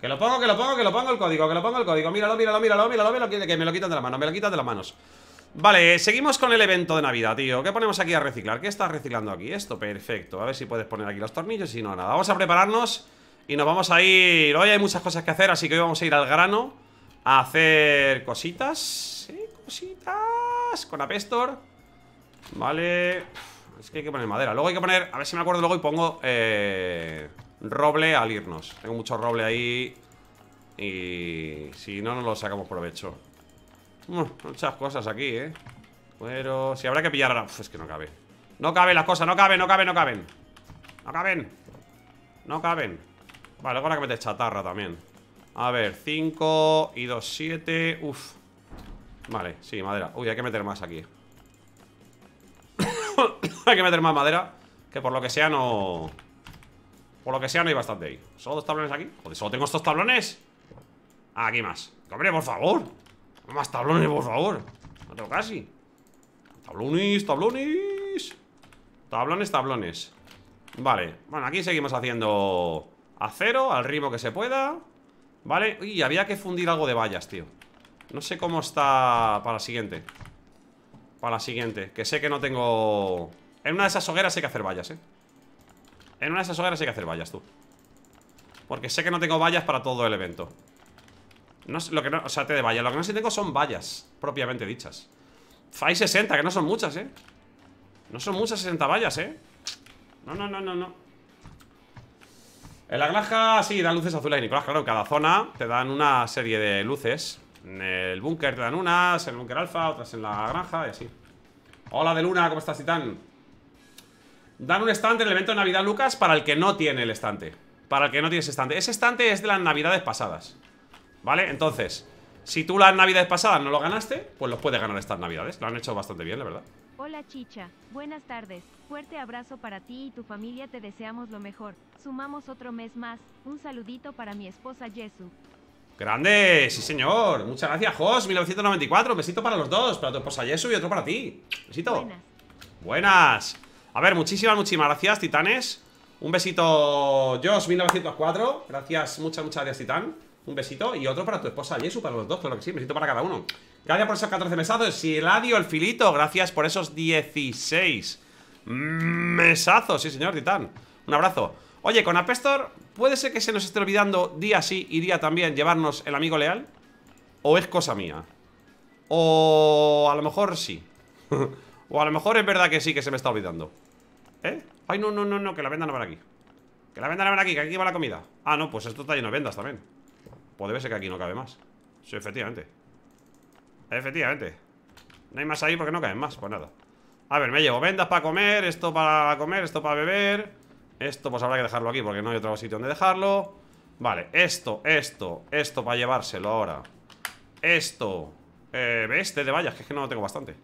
Que lo pongo, que lo pongo, que lo pongo el código, que lo pongo el código. Míralo, míralo, míralo, míralo, míralo, que me lo quitan de las manos, me lo quitan de las manos. Vale, seguimos con el evento de Navidad, tío ¿Qué ponemos aquí a reciclar? ¿Qué estás reciclando aquí? Esto, perfecto A ver si puedes poner aquí los tornillos Y no, nada Vamos a prepararnos Y nos vamos a ir Hoy hay muchas cosas que hacer Así que hoy vamos a ir al grano A hacer cositas ¿Sí? Cositas Con Apestor Vale Es que hay que poner madera Luego hay que poner A ver si me acuerdo luego y pongo Eh roble al irnos Tengo mucho roble ahí Y si no, no lo sacamos provecho Muchas cosas aquí, eh Pero si habrá que pillar ahora Es que no cabe No caben las cosas, no caben, no caben, no caben No caben No caben Vale, ahora que metes chatarra también A ver, 5 y dos, siete Uf Vale, sí, madera Uy, hay que meter más aquí Hay que meter más madera Que por lo que sea no... Por lo que sea, no hay bastante ahí ¿Solo dos tablones aquí? Joder, ¿solo tengo estos tablones? Ah, aquí más Hombre, por favor Más tablones, por favor No tengo casi Tablones, tablones Tablones, tablones Vale, bueno, aquí seguimos haciendo acero Al ritmo que se pueda Vale, y había que fundir algo de vallas, tío No sé cómo está para la siguiente Para la siguiente Que sé que no tengo... En una de esas hogueras hay que hacer vallas, eh en una de esas hogueras hay que hacer vallas, tú Porque sé que no tengo vallas para todo el evento no, lo que no, O sea, te de vallas Lo que no sé tengo son vallas Propiamente dichas Fai 60, que no son muchas, eh No son muchas 60 vallas, eh No, no, no, no, no En la granja, sí, dan luces azules y Nicolás Claro, en cada zona te dan una serie de luces En el búnker te dan unas En el búnker alfa, otras en la granja Y así Hola de luna, ¿cómo estás, Titán? Dan un estante el evento de Navidad, Lucas, para el que no tiene el estante. Para el que no tiene ese estante. Ese estante es de las Navidades pasadas. ¿Vale? Entonces, si tú las Navidades pasadas no lo ganaste, pues los puedes ganar estas Navidades. Lo han hecho bastante bien, la verdad. Hola Chicha, buenas tardes. Fuerte abrazo para ti y tu familia, te deseamos lo mejor. Sumamos otro mes más. Un saludito para mi esposa Yesu. Grande, sí señor. Muchas gracias, Jos, 1994. Besito para los dos, para tu esposa Jesu y otro para ti. Besito. Buenas. buenas. A ver, muchísimas, muchísimas gracias, titanes Un besito, Josh, 1904 Gracias, muchas, muchas gracias, titán Un besito, y otro para tu esposa, Jesu, para los dos, por lo que sí, un besito para cada uno Gracias por esos 14 mesazos, y Eladio, el filito Gracias por esos 16 Mesazos, sí señor, titán Un abrazo Oye, con Apestor, ¿puede ser que se nos esté olvidando día sí y día también llevarnos el amigo leal? ¿O es cosa mía? O a lo mejor sí O a lo mejor es verdad que sí, que se me está olvidando ¿Eh? Ay, no, no, no, no, que la venda no van aquí Que la venda no van aquí, que aquí va la comida Ah, no, pues esto está lleno de vendas también Puede ser que aquí no cabe más Sí, efectivamente Efectivamente No hay más ahí porque no caen más, pues nada A ver, me llevo vendas para comer, esto para comer, esto para beber Esto pues habrá que dejarlo aquí porque no hay otro sitio donde dejarlo Vale, esto, esto, esto para llevárselo ahora Esto eh, ¿Ves? de vallas, que es que no tengo bastante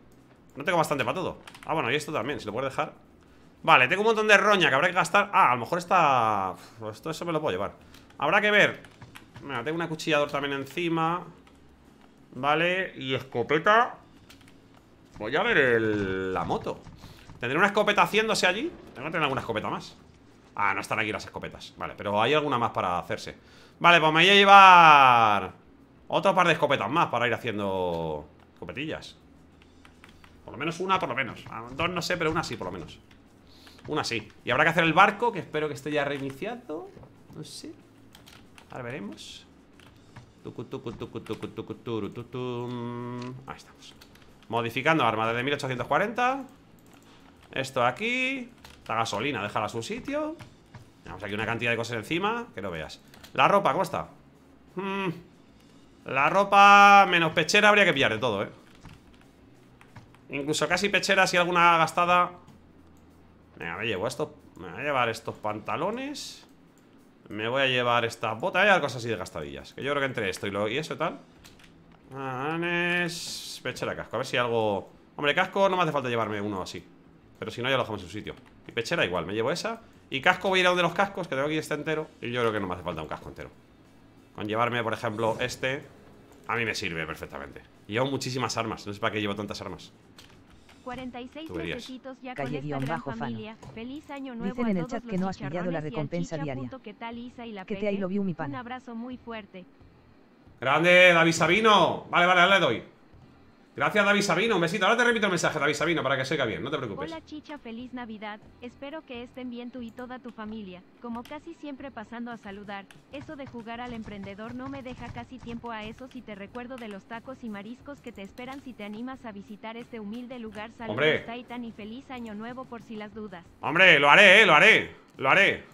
No tengo bastante para todo Ah, bueno, y esto también, si lo puedes dejar Vale, tengo un montón de roña que habrá que gastar Ah, a lo mejor está... Esto eso me lo puedo llevar Habrá que ver Mira, tengo un acuchillador también encima Vale, y escopeta Voy a ver la moto ¿Tendré una escopeta haciéndose allí? Tengo que tener alguna escopeta más Ah, no están aquí las escopetas Vale, pero hay alguna más para hacerse Vale, pues me voy a llevar Otro par de escopetas más para ir haciendo Escopetillas Por lo menos una, por lo menos ah, Dos no sé, pero una sí, por lo menos una sí Y habrá que hacer el barco, que espero que esté ya reiniciado No sé Ahora veremos Ahí estamos Modificando arma de 1840 Esto aquí La gasolina, déjala a su sitio Tenemos aquí una cantidad de cosas encima Que no veas La ropa, ¿cómo está? Hmm. La ropa menos pechera habría que pillar de todo, ¿eh? Incluso casi pechera si alguna gastada Venga, me llevo Me voy a llevar estos pantalones. Me voy a llevar esta botas. Hay algo así de gastadillas. Que yo creo que entre esto y, lo, y eso tal. Manes. Pechera casco. A ver si algo. Hombre, casco no me hace falta llevarme uno así. Pero si no, ya lo dejamos en su sitio. Y pechera igual, me llevo esa. Y casco voy a ir a donde los cascos, que tengo aquí este entero. Y yo creo que no me hace falta un casco entero. Con llevarme, por ejemplo, este. A mí me sirve perfectamente. Llevo muchísimas armas. No sé para qué llevo tantas armas. 46 necesitos ya Calle con esta bajo familia. Feliz año nuevo Dicen en el chat que no has pillado la recompensa diaria. Que tal Isa y la te ahí lo vio mi pan. Un abrazo muy fuerte. Grande, David Sabino. Vale, vale, le doy. Gracias, David Sabino. Un besito. Ahora te repito el mensaje, David Sabino, para que se bien. No te preocupes. Hola, Chicha. Feliz Navidad. Espero que estén bien tú y toda tu familia. Como casi siempre pasando a saludar, eso de jugar al emprendedor no me deja casi tiempo a eso si te recuerdo de los tacos y mariscos que te esperan si te animas a visitar este humilde lugar. Saludos, Hombre. Titan, y feliz año nuevo por si las dudas. Hombre, lo haré, ¿eh? Lo haré. Lo haré.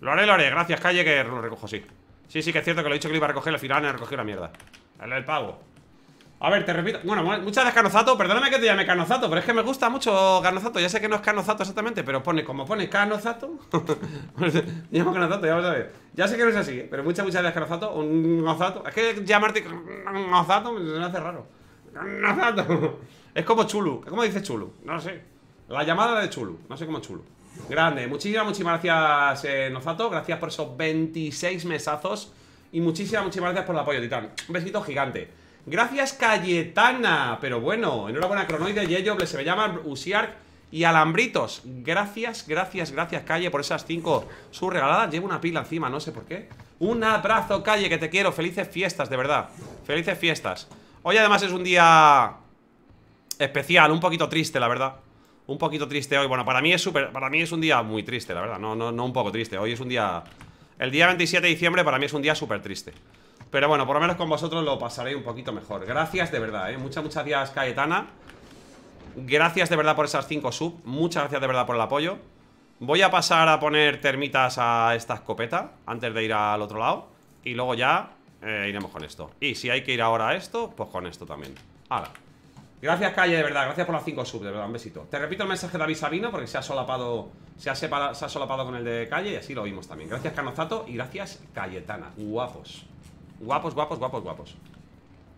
Lo haré, lo haré. Gracias, calle, que lo recojo, sí. Sí, sí, que es cierto que lo he dicho que lo iba a recoger. Al final no he recogido la mierda. Dale el pago. A ver, te repito. Bueno, muchas gracias, Canozato. Perdóname que te llame Canozato, pero es que me gusta mucho Canozato. Ya sé que no es Canozato exactamente, pero pone, como pone Canozato. llamo Canozato, ya vamos a ver. Ya sé que no es así, ¿eh? pero muchas, muchas gracias, Canozato. Un Gozato. Es que llamarte Canozato me hace raro. Nozato Es como Chulu. ¿Cómo dice Chulu? No sé. La llamada de Chulu. No sé cómo Chulu. Grande. Muchísimas, muchísimas gracias, eh, Nozato. Gracias por esos 26 mesazos. Y muchísimas, muchísimas gracias por el apoyo, Titán. Un besito gigante. Gracias Cayetana, pero bueno, enhorabuena Cronoide, Yeyoble, se me llaman Usiark y Alambritos. Gracias, gracias, gracias Calle por esas cinco su regaladas. Llevo una pila encima, no sé por qué. Un abrazo Calle, que te quiero. Felices fiestas, de verdad. Felices fiestas. Hoy además es un día especial, un poquito triste, la verdad. Un poquito triste hoy. Bueno, para mí es súper, para mí es un día muy triste, la verdad. No, no, no un poco triste. Hoy es un día... El día 27 de diciembre para mí es un día súper triste. Pero bueno, por lo menos con vosotros lo pasaré un poquito mejor Gracias de verdad, ¿eh? Muchas, muchas gracias Cayetana Gracias de verdad por esas 5 sub Muchas gracias de verdad por el apoyo Voy a pasar a poner termitas a esta escopeta Antes de ir al otro lado Y luego ya eh, iremos con esto Y si hay que ir ahora a esto, pues con esto también Ahora Gracias Calle, de verdad, gracias por las 5 sub, de verdad, un besito Te repito el mensaje de David Sabino porque se ha solapado se ha, se ha solapado con el de Calle Y así lo oímos también Gracias Canozato y gracias Cayetana Guapos Guapos, guapos, guapos, guapos.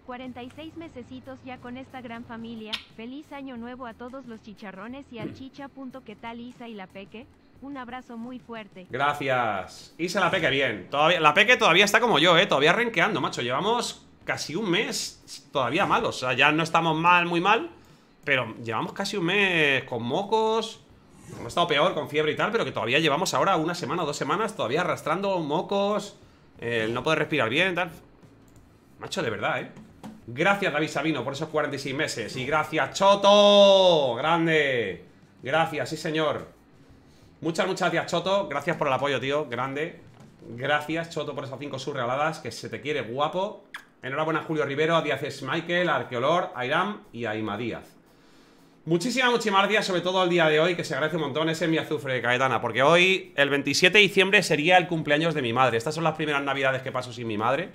46 mesecitos ya con esta gran familia. Feliz año nuevo a todos los chicharrones y al mm. chicha. ¿Qué tal Isa y la Peque? Un abrazo muy fuerte. Gracias. Isa la Peque, bien. Todavía, la Peque todavía está como yo, ¿eh? Todavía renqueando, macho. Llevamos casi un mes todavía mal. O sea, ya no estamos mal, muy mal. Pero llevamos casi un mes con mocos. Hemos estado peor con fiebre y tal, pero que todavía llevamos ahora una semana o dos semanas todavía arrastrando mocos. El no poder respirar bien, tal Macho, de verdad, ¿eh? Gracias, David Sabino, por esos 46 meses Y gracias, Choto Grande Gracias, sí, señor Muchas, muchas gracias, Choto Gracias por el apoyo, tío, grande Gracias, Choto, por esas 5 surrealadas Que se te quiere, guapo Enhorabuena a Julio Rivero, a Díaz Michael, a Arqueolor, a y a Ima Díaz Muchísimas, muchísimas gracias, sobre todo al día de hoy, que se agradece un montón ese mi azufre de Caetana, porque hoy, el 27 de diciembre, sería el cumpleaños de mi madre. Estas son las primeras navidades que paso sin mi madre,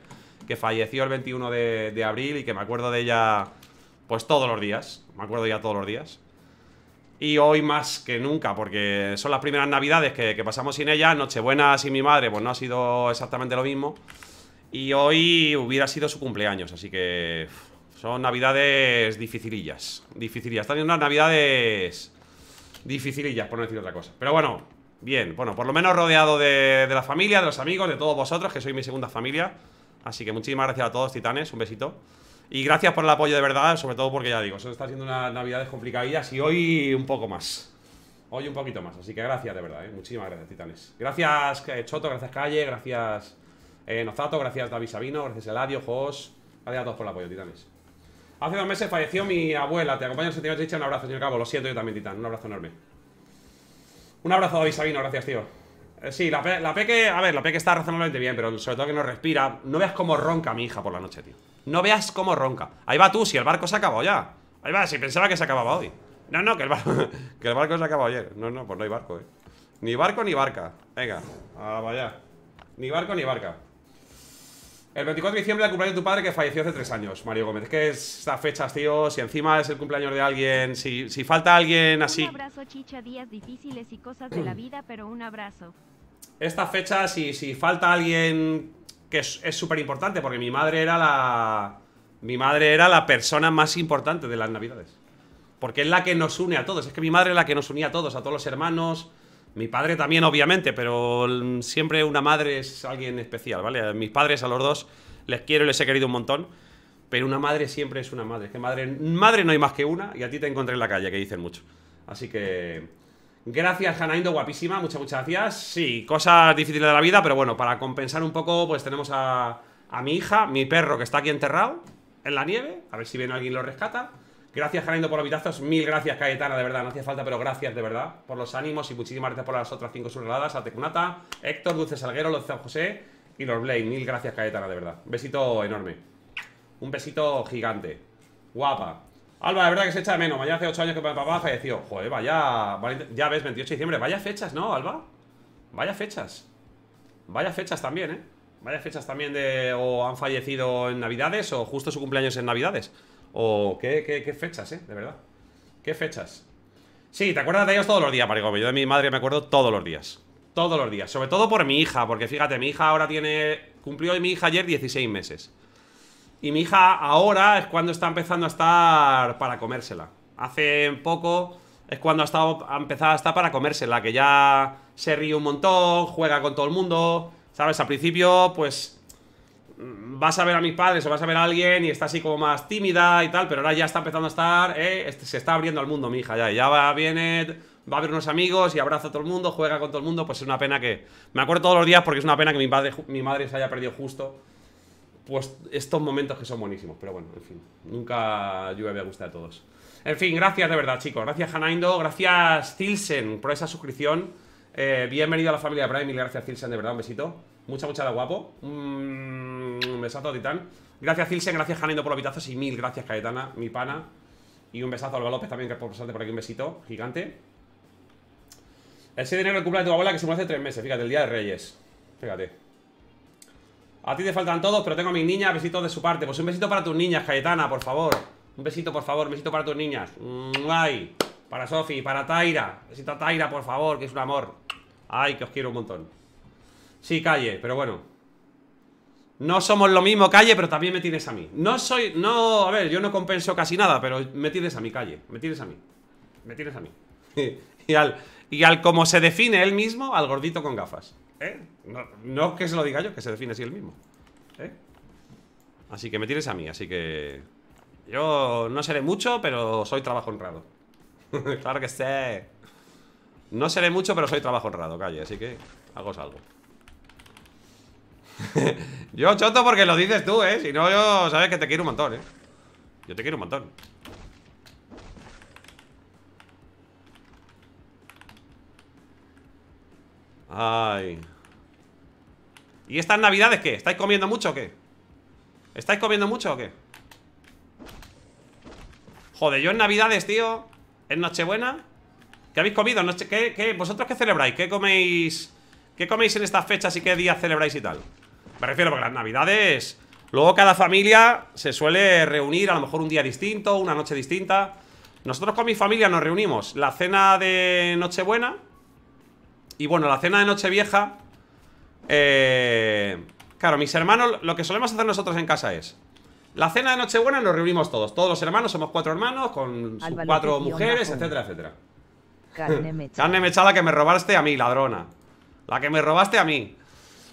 que falleció el 21 de, abril y que me acuerdo de ella, pues todos los días. Me acuerdo ya todos los días. Y hoy más que nunca, porque son las primeras navidades que, que pasamos sin ella. Nochebuena sin mi madre, pues no ha sido exactamente lo mismo. Y hoy hubiera sido su cumpleaños, así que son navidades dificilillas Dificilillas, están unas navidades Dificilillas, por no decir otra cosa Pero bueno, bien, bueno, por lo menos rodeado de, la familia, de los amigos, de todos vosotros Que sois mi segunda familia Así que muchísimas gracias a todos, titanes, un besito Y gracias por el apoyo de verdad, sobre todo porque ya digo se está siendo unas navidades complicadillas Y hoy un poco más Hoy un poquito más, así que gracias de verdad, ¿eh? muchísimas gracias, titanes Gracias eh, Choto, gracias Calle, gracias eh, Nozato, gracias David Sabino Gracias Eladio, Jos Gracias a todos por el apoyo, titanes Hace dos meses falleció mi abuela. Te acompaño en sentimientos, dicho Un abrazo, señor Cabo. Lo siento yo también, Titán. Un abrazo enorme. Un abrazo a David Sabino. Gracias, tío. Eh, sí, la, Peque... A ver, la Peque está razonablemente bien, pero sobre todo que no respira. No veas cómo ronca mi hija por la noche, tío. No veas cómo ronca. Ahí va tú, si el barco se acabó ya. Ahí va, si pensaba que se acababa hoy. No, no, que el barco, que el barco se acabó ayer. No, no, pues no hay barco, eh. Ni barco ni barca. Venga, a ah, vaya. Ni barco ni barca. El 24 de diciembre, el cumpleaños de tu padre que falleció hace tres años, Mario Gómez. Es que estas fechas, tío, si encima es el cumpleaños de alguien, si, falta alguien así. Un abrazo, chicha, días difíciles y cosas de la vida, pero un abrazo. Esta fecha, si, si falta alguien que es súper importante, porque mi madre era la. Mi madre era la persona más importante de las Navidades. Porque es la que nos une a todos. Es que mi madre es la que nos unía a todos, a todos los hermanos, mi padre también, obviamente, pero siempre una madre es alguien especial, ¿vale? A mis padres, a los dos, les quiero y les he querido un montón. Pero una madre siempre es una madre. que madre, madre no hay más que una y a ti te encontré en la calle, que dicen mucho. Así que... Gracias, Hanaindo, guapísima. Muchas, muchas gracias. Sí, cosas difíciles de la vida, pero bueno, para compensar un poco, pues tenemos a, a mi hija, mi perro, que está aquí enterrado en la nieve. A ver si viene alguien lo rescata. Gracias, Jarendo, por los vitazos. Mil gracias, Cayetana, de verdad. No hacía falta, pero gracias, de verdad, por los ánimos. Y muchísimas gracias por las otras cinco subregaladas. A Tecunata, Héctor, Dulce Salguero, Los José y los Blade. Mil gracias, Cayetana, de verdad. Un besito enorme. Un besito gigante. Guapa. Alba, de verdad que se echa de menos. Mañana hace ocho años que mi papá falleció. Joder, vaya. Ya ves, 28 de diciembre. Vaya fechas, ¿no, Alba? Vaya fechas. Vaya fechas también, ¿eh? Vaya fechas también de. O han fallecido en Navidades o justo su cumpleaños en Navidades. O qué, qué, fechas, ¿eh? De verdad. ¿Qué fechas? Sí, te acuerdas de ellos todos los días, Maricome. Yo de mi madre me acuerdo todos los días. Todos los días. Sobre todo por mi hija, porque fíjate, mi hija ahora tiene... Cumplió mi hija ayer 16 meses. Y mi hija ahora es cuando está empezando a estar para comérsela. Hace poco es cuando ha, estado, ha empezado a estar para comérsela, que ya se ríe un montón, juega con todo el mundo. ¿Sabes? Al principio, pues vas a ver a mis padres o vas a ver a alguien y está así como más tímida y tal, pero ahora ya está empezando a estar, eh, este, se está abriendo al mundo mi hija ya, ya va, viene, va a ver unos amigos y abraza a todo el mundo, juega con todo el mundo, pues es una pena que, me acuerdo todos los días porque es una pena que mi, padre, mi madre se haya perdido justo, pues estos momentos que son buenísimos, pero bueno, en fin, nunca yo había gustado a todos. En fin, gracias de verdad chicos, gracias Hanaindo, gracias Tilsen por esa suscripción, eh, bienvenido a la familia de Prime, y gracias Tilsen, de verdad, un besito. Mucha, mucha de guapo. Mm, un besazo, Titán. Gracias, Cilsen. Gracias, Janendo, por los vitazos. Y mil gracias, Caetana, mi pana. Y un besazo a Olga López también, que por pasarte por aquí un besito gigante. Ese dinero el cumple de tu abuela que se muere hace tres meses. Fíjate, el día de Reyes. Fíjate. A ti te faltan todos, pero tengo a mis niñas. Besitos de su parte. Pues un besito para tus niñas, Cayetana por favor. Un besito, por favor. Un besito para tus niñas. Ay. Para Sofi, para Taira. Besito a Taira, por favor, que es un amor. Ay, que os quiero un montón. Sí, calle, pero bueno No somos lo mismo, calle, pero también me tienes a mí No soy, no, a ver, yo no compenso casi nada Pero me tienes a mí, calle, me tienes a mí Me tienes a mí y, al, y al como se define él mismo Al gordito con gafas ¿Eh? No, no que se lo diga yo, que se define así él mismo ¿Eh? Así que me tienes a mí, así que... Yo no seré mucho, pero soy trabajo honrado Claro que sé No seré mucho, pero soy trabajo honrado, calle Así que hago algo yo choto porque lo dices tú, ¿eh? Si no, yo sabes que te quiero un montón, ¿eh? Yo te quiero un montón. Ay. ¿Y estas navidades qué? ¿Estáis comiendo mucho o qué? ¿Estáis comiendo mucho o qué? Joder, yo en navidades, tío En Nochebuena ¿Qué habéis comido? ¿Qué, vosotros qué celebráis? ¿Qué coméis? ¿Qué coméis en estas fechas y qué días celebráis y tal? Me refiero porque las navidades... Luego cada familia se suele reunir a lo mejor un día distinto, una noche distinta. Nosotros con mi familia nos reunimos la cena de Nochebuena y bueno, la cena de Nochevieja. Eh, claro, mis hermanos, lo que solemos hacer nosotros en casa es la cena de Nochebuena nos reunimos todos, todos los hermanos, somos cuatro hermanos con sus cuatro mujeres, etcétera, etcétera. Carne mechada. Carne mechada que me robaste a mí, ladrona. La que me robaste a mí.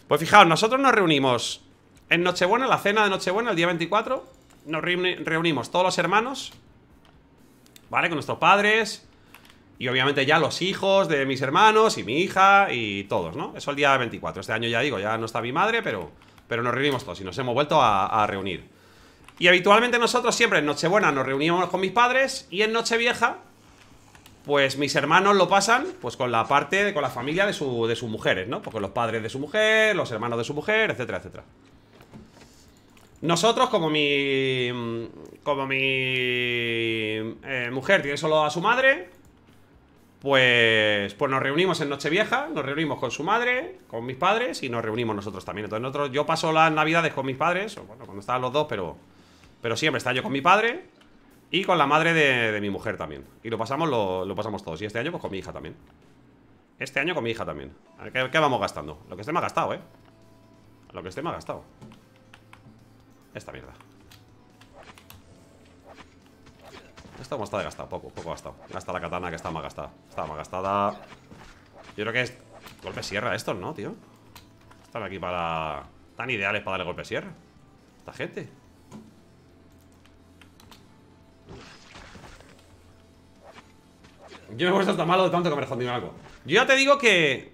Pues fijaos, nosotros nos reunimos en Nochebuena, la cena de Nochebuena, el día 24. Nos reunimos todos los hermanos, ¿vale? Con nuestros padres y obviamente ya los hijos de mis hermanos y mi hija y todos, ¿no? Eso el día 24. Este año ya digo, ya no está mi madre, pero, pero nos reunimos todos y nos hemos vuelto a, a reunir. Y habitualmente nosotros siempre en Nochebuena nos reuníamos con mis padres y en Nochevieja pues mis hermanos lo pasan pues con la parte, con la familia de, su, de sus mujeres, ¿no? Porque con los padres de su mujer, los hermanos de su mujer, etcétera, etcétera. Nosotros, como mi. Como mi. Eh, mujer tiene solo a su madre. Pues. Pues nos reunimos en Nochevieja. Nos reunimos con su madre, con mis padres. Y nos reunimos nosotros también. Entonces, nosotros. Yo paso las navidades con mis padres. Bueno, cuando estaban los dos, pero. Pero siempre está yo con mi padre. Y con la madre de, mi mujer también Y lo pasamos, lo, pasamos todos Y este año pues con mi hija también Este año con mi hija también ¿qué, vamos gastando? Lo que esté me ha gastado, ¿eh? Lo que esté más gastado Esta mierda Esto hemos está de gastado, poco, poco gastado Gasta la katana que está más gastada Está más gastada Yo creo que es golpe sierra esto ¿no, tío? Están aquí para... Tan ideales para darle golpe sierra Esta gente Yo me he puesto hasta malo de tanto que me respondí algo. Yo ya te digo que...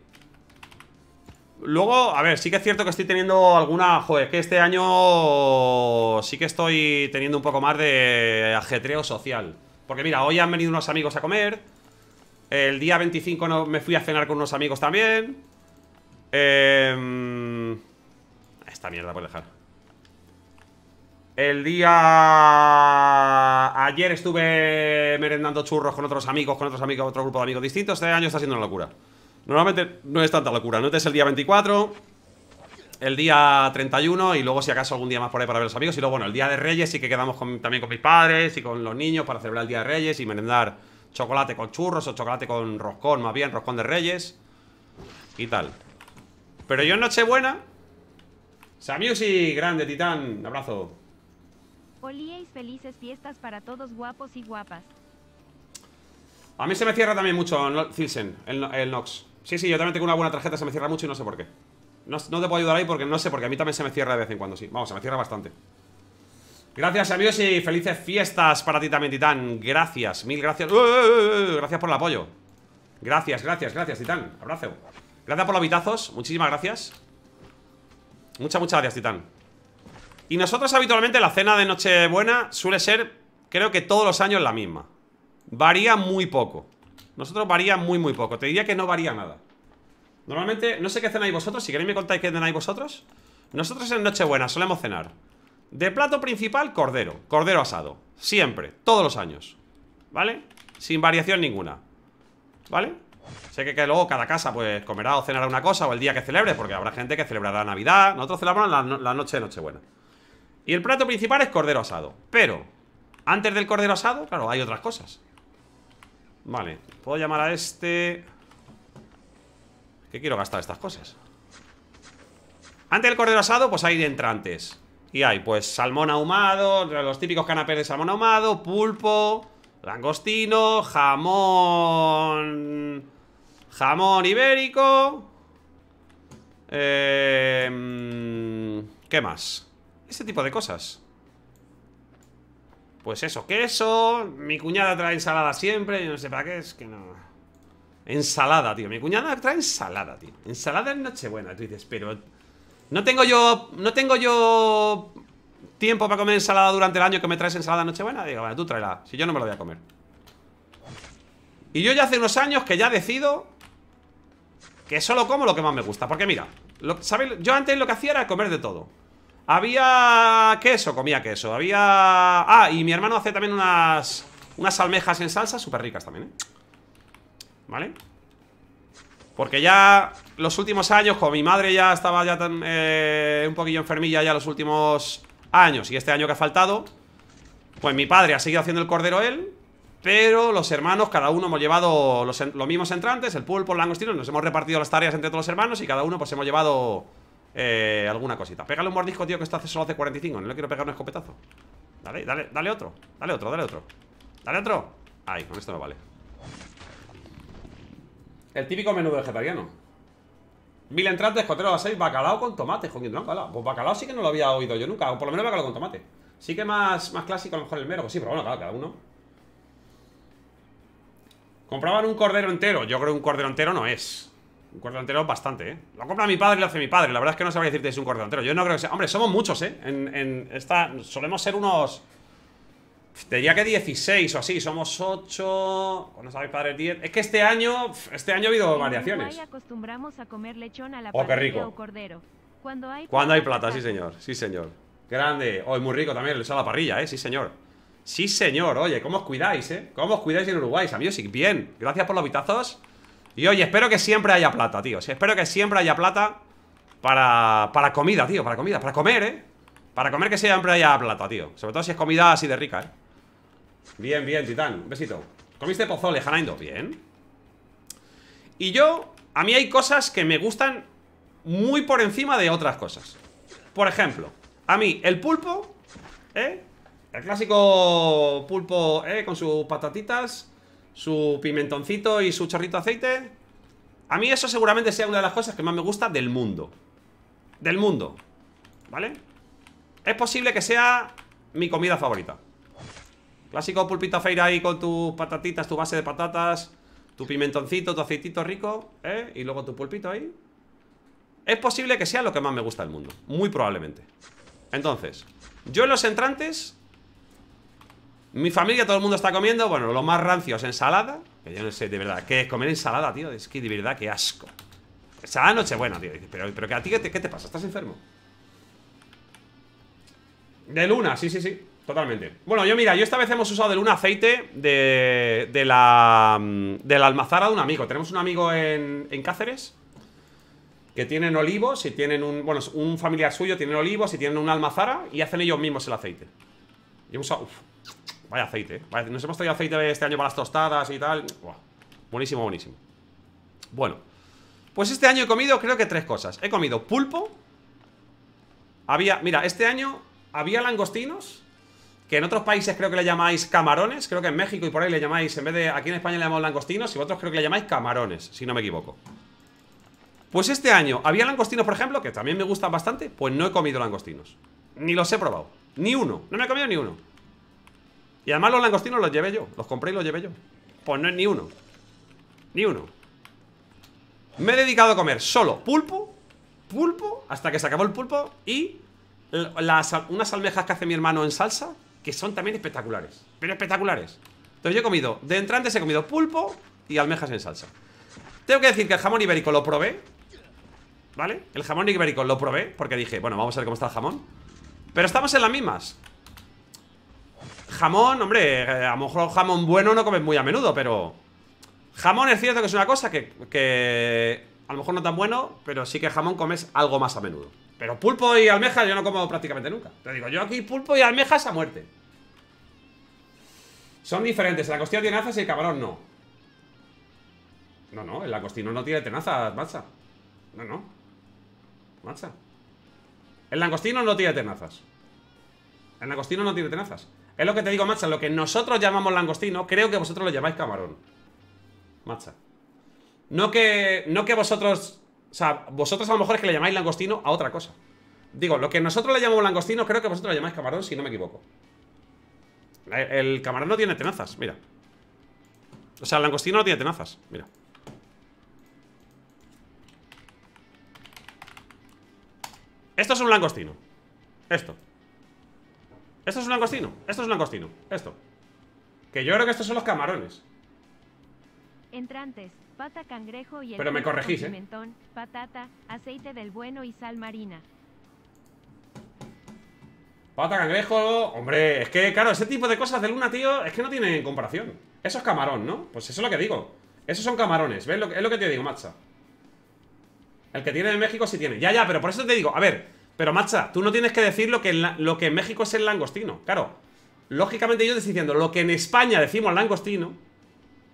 Luego, a ver, sí que es cierto que estoy teniendo alguna... Joder, que este año sí que estoy teniendo un poco más de ajetreo social. Porque mira, hoy han venido unos amigos a comer. El día 25 me fui a cenar con unos amigos también. Eh... Esta mierda por dejar. El día... Ayer estuve merendando churros con otros amigos, con otros amigos, otro grupo de amigos distintos. Este año está siendo una locura. Normalmente no es tanta locura. No te este es el día 24, el día 31 y luego si acaso algún día más por ahí para ver a los amigos. Y luego, bueno, el día de Reyes sí que quedamos también con mis padres y con los niños para celebrar el día de Reyes y merendar chocolate con churros o chocolate con roscón, más bien, roscón de Reyes y tal. Pero yo en Nochebuena... y grande titán, abrazo. Olíais felices fiestas para todos guapos y guapas. A mí se me cierra también mucho Zilsen, el, Nox. Sí, sí, yo también tengo una buena tarjeta, se me cierra mucho y no sé por qué. No, te puedo ayudar ahí porque no sé, porque a mí también se me cierra de vez en cuando, sí. Vamos, se me cierra bastante. Gracias, amigos, y felices fiestas para ti también, Titán. Gracias, mil gracias. ¡Uh, uh, uh, gracias por el apoyo. Gracias, gracias, gracias, Titán. Abrazo. Gracias por los vitazos, muchísimas gracias. Muchas, muchas gracias, Titán. Y nosotros habitualmente la cena de Nochebuena suele ser, creo que todos los años la misma. Varía muy poco. Nosotros varía muy, muy poco. Te diría que no varía nada. Normalmente, no sé qué cenáis vosotros. Si queréis me contáis qué cenáis vosotros. Nosotros en Nochebuena solemos cenar. De plato principal, cordero. Cordero asado. Siempre. Todos los años. ¿Vale? Sin variación ninguna. ¿Vale? Sé que, luego cada casa pues comerá o cenará una cosa o el día que celebre, porque habrá gente que celebrará Navidad. Nosotros celebramos la, la noche de Nochebuena. Y el plato principal es cordero asado Pero, antes del cordero asado, claro, hay otras cosas Vale, puedo llamar a este ¿Qué quiero gastar estas cosas? Antes del cordero asado, pues hay entrantes Y hay, pues, salmón ahumado Los típicos canapés de salmón ahumado Pulpo, langostino Jamón Jamón ibérico eh, ¿Qué más? Ese tipo de cosas Pues eso, queso Mi cuñada trae ensalada siempre Yo no sé para qué, es que no Ensalada, tío, mi cuñada trae ensalada, tío Ensalada en Nochebuena, tú dices, pero No tengo yo No tengo yo tiempo para comer ensalada durante el año Que me traes ensalada en Nochebuena Digo, bueno, tú tráela, si yo no me lo voy a comer Y yo ya hace unos años que ya decido Que solo como lo que más me gusta Porque mira, Yo antes lo que hacía era comer de todo había queso, comía queso Había... Ah, y mi hermano hace también unas... Unas almejas en salsa súper ricas también, ¿eh? ¿Vale? Porque ya los últimos años, como mi madre ya estaba ya tan, eh, un poquillo enfermilla ya los últimos años Y este año que ha faltado Pues mi padre ha seguido haciendo el cordero él pero los hermanos, cada uno hemos llevado los, los mismos entrantes, el pulpo, el langostino, nos hemos repartido las tareas entre todos los hermanos y cada uno pues hemos llevado eh, alguna cosita Pégale un mordisco, tío, que esto hace solo hace 45 No le quiero pegar un escopetazo Dale, dale, dale otro, dale otro, dale otro Dale otro Ay, con esto no vale El típico menú vegetariano Mil entradas, escotero a 6, bacalao con tomate Joaquín Blanco, bacalao Pues bacalao sí que no lo había oído yo nunca o por lo menos bacalao con tomate Sí que más, más clásico a lo mejor el mero Sí, pero bueno, cada uno Compraban un cordero entero Yo creo que un cordero entero no es un cuarto bastante, ¿eh? Lo compra mi padre y lo hace mi padre. La verdad es que no sabría decirte si es un cuarto entero Yo no creo que sea. Hombre, somos muchos, ¿eh? En, esta. Solemos ser unos. Te que 16 o así, somos 8, no sabéis padre, 10. Es que este año, este año ha habido variaciones. acostumbramos a comer oh, rico. cordero. Cuando hay, Cuando hay plata, sí señor, sí señor. Grande, hoy oh, muy rico también el lechón a la parrilla, eh, sí señor. Sí señor, oye, cómo os cuidáis, eh. Cómo os cuidáis en Uruguay, amigos, sí. bien. Gracias por los vitazos. Y oye, espero que siempre haya plata, tío Espero que siempre haya plata para, para comida, tío, para comida Para comer, eh Para comer que siempre haya plata, tío Sobre todo si es comida así de rica, eh Bien, bien, Titán, besito Comiste pozole, Janando, bien Y yo, a mí hay cosas que me gustan Muy por encima de otras cosas Por ejemplo, a mí el pulpo ¿Eh? El clásico pulpo, ¿eh? Con sus patatitas su pimentoncito y su chorrito de aceite A mí eso seguramente sea una de las cosas que más me gusta del mundo Del mundo ¿Vale? Es posible que sea mi comida favorita Clásico pulpito feira ahí con tus patatitas, tu base de patatas Tu pimentoncito, tu aceitito rico ¿Eh? Y luego tu pulpito ahí Es posible que sea lo que más me gusta del mundo Muy probablemente Entonces, yo en los entrantes mi familia, todo el mundo está comiendo Bueno, lo más rancio es ensalada Que yo no sé, de verdad, ¿qué es comer ensalada, tío? Es que de verdad, qué asco noche, buena, tío Pero, pero ¿a ti qué te, pasa? ¿Estás enfermo? De luna, sí, sí, sí Totalmente Bueno, yo mira, yo esta vez hemos usado de luna aceite De, de la mm, De la almazara de un amigo Tenemos un amigo en, en Cáceres que tienen olivos y tienen un. Bueno, un familiar suyo tiene olivos y tienen una almazara y hacen ellos mismos el aceite. Y hemos usado. Vaya aceite, ¿eh? nos hemos traído aceite este año para las tostadas y tal Buenísimo, buenísimo Bueno Pues este año he comido creo que tres cosas He comido pulpo Había, mira, este año había langostinos que en otros países creo que le llamáis camarones, creo que en México y por ahí le llamáis, en vez de aquí en España le llamamos langostinos, y vosotros creo que le llamáis camarones, si no me equivoco. Pues este año había langostinos, por ejemplo, que también me gustan bastante, pues no he comido langostinos. Ni los he probado. Ni uno. No me he comido ni uno. Y además los langostinos los llevé yo Los compré y los llevé yo Pues no es ni uno Ni uno Me he dedicado a comer solo pulpo Pulpo Hasta que se acabó el pulpo Y las, unas almejas que hace mi hermano en salsa Que son también espectaculares Pero espectaculares Entonces yo he comido De entrantes he comido pulpo Y almejas en salsa Tengo que decir que el jamón ibérico lo probé ¿Vale? El jamón ibérico lo probé Porque dije, bueno, vamos a ver cómo está el jamón Pero estamos en las mismas jamón, hombre, eh, a lo mejor jamón bueno no comes muy a menudo, pero... Jamón es cierto que es una cosa que, a lo mejor no tan bueno, pero sí que jamón comes algo más a menudo. Pero pulpo y almejas yo no como prácticamente nunca. Te digo, yo aquí pulpo y almejas a muerte. Son diferentes. El langostino tiene tenazas y el camarón no. No, no, el langostino no tiene tenazas, macha. No, no. Macha. El langostino no tiene tenazas. El langostino no tiene tenazas. Es lo que te digo, Macha, lo que nosotros llamamos langostino, creo que vosotros lo llamáis camarón. Macha. No que, no que vosotros... O sea, vosotros a lo mejor es que le llamáis langostino a otra cosa. Digo, lo que nosotros le llamamos langostino, creo que vosotros lo llamáis camarón, si no me equivoco. El, el camarón no tiene tenazas, mira. O sea, el langostino no tiene tenazas, mira. Esto es un langostino. Esto. Esto es un langostino, esto es un langostino, esto. Que yo creo que estos son los camarones. Entrantes, pata cangrejo y el Pero me corregís, ¿eh? patata, aceite del bueno y sal marina. Pata cangrejo, hombre, es que claro, ese tipo de cosas de luna, tío, es que no tienen comparación. Eso es camarón, ¿no? Pues eso es lo que digo. Esos son camarones, ¿ves? Es lo que te digo, macha. El que tiene de México sí tiene. Ya, ya, pero por eso te digo, a ver, pero, Macha, tú no tienes que decir lo que, en lo que en México es el langostino. Claro, lógicamente yo estoy diciendo lo que en España decimos langostino,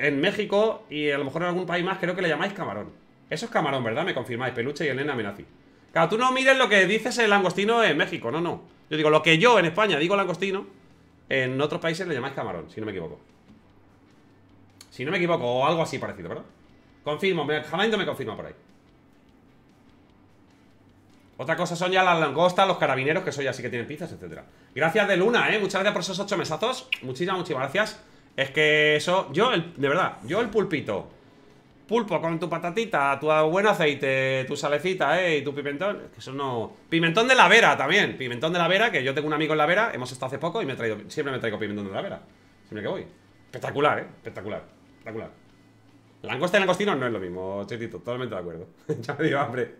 en México y a lo mejor en algún país más creo que le llamáis camarón. Eso es camarón, ¿verdad? Me confirmáis, peluche y Elena nací. Claro, tú no mires lo que dices el langostino en México, no, no. Yo digo, lo que yo en España digo langostino, en otros países le llamáis camarón, si no me equivoco. Si no me equivoco, o algo así parecido, ¿verdad? Confirmo, me, no me confirma por ahí. Otra cosa son ya las langostas, los carabineros, que soy ya sí que tienen pizzas, etcétera. Gracias de Luna, ¿eh? Muchas gracias por esos ocho mesazos. Muchísimas, muchísimas gracias. Es que eso, yo, de verdad, yo el pulpito. Pulpo con tu patatita, tu buen aceite, tu salecita, ¿eh? Y tu pimentón. que eso no. Pimentón de la vera también. Pimentón de la vera, que yo tengo un amigo en la vera, hemos estado hace poco y me traído. Siempre me traigo pimentón de la vera. Siempre que voy. Espectacular, ¿eh? Espectacular. Espectacular. Langosta y langostino no es lo mismo, Chetito, totalmente de acuerdo. ya me dio hambre.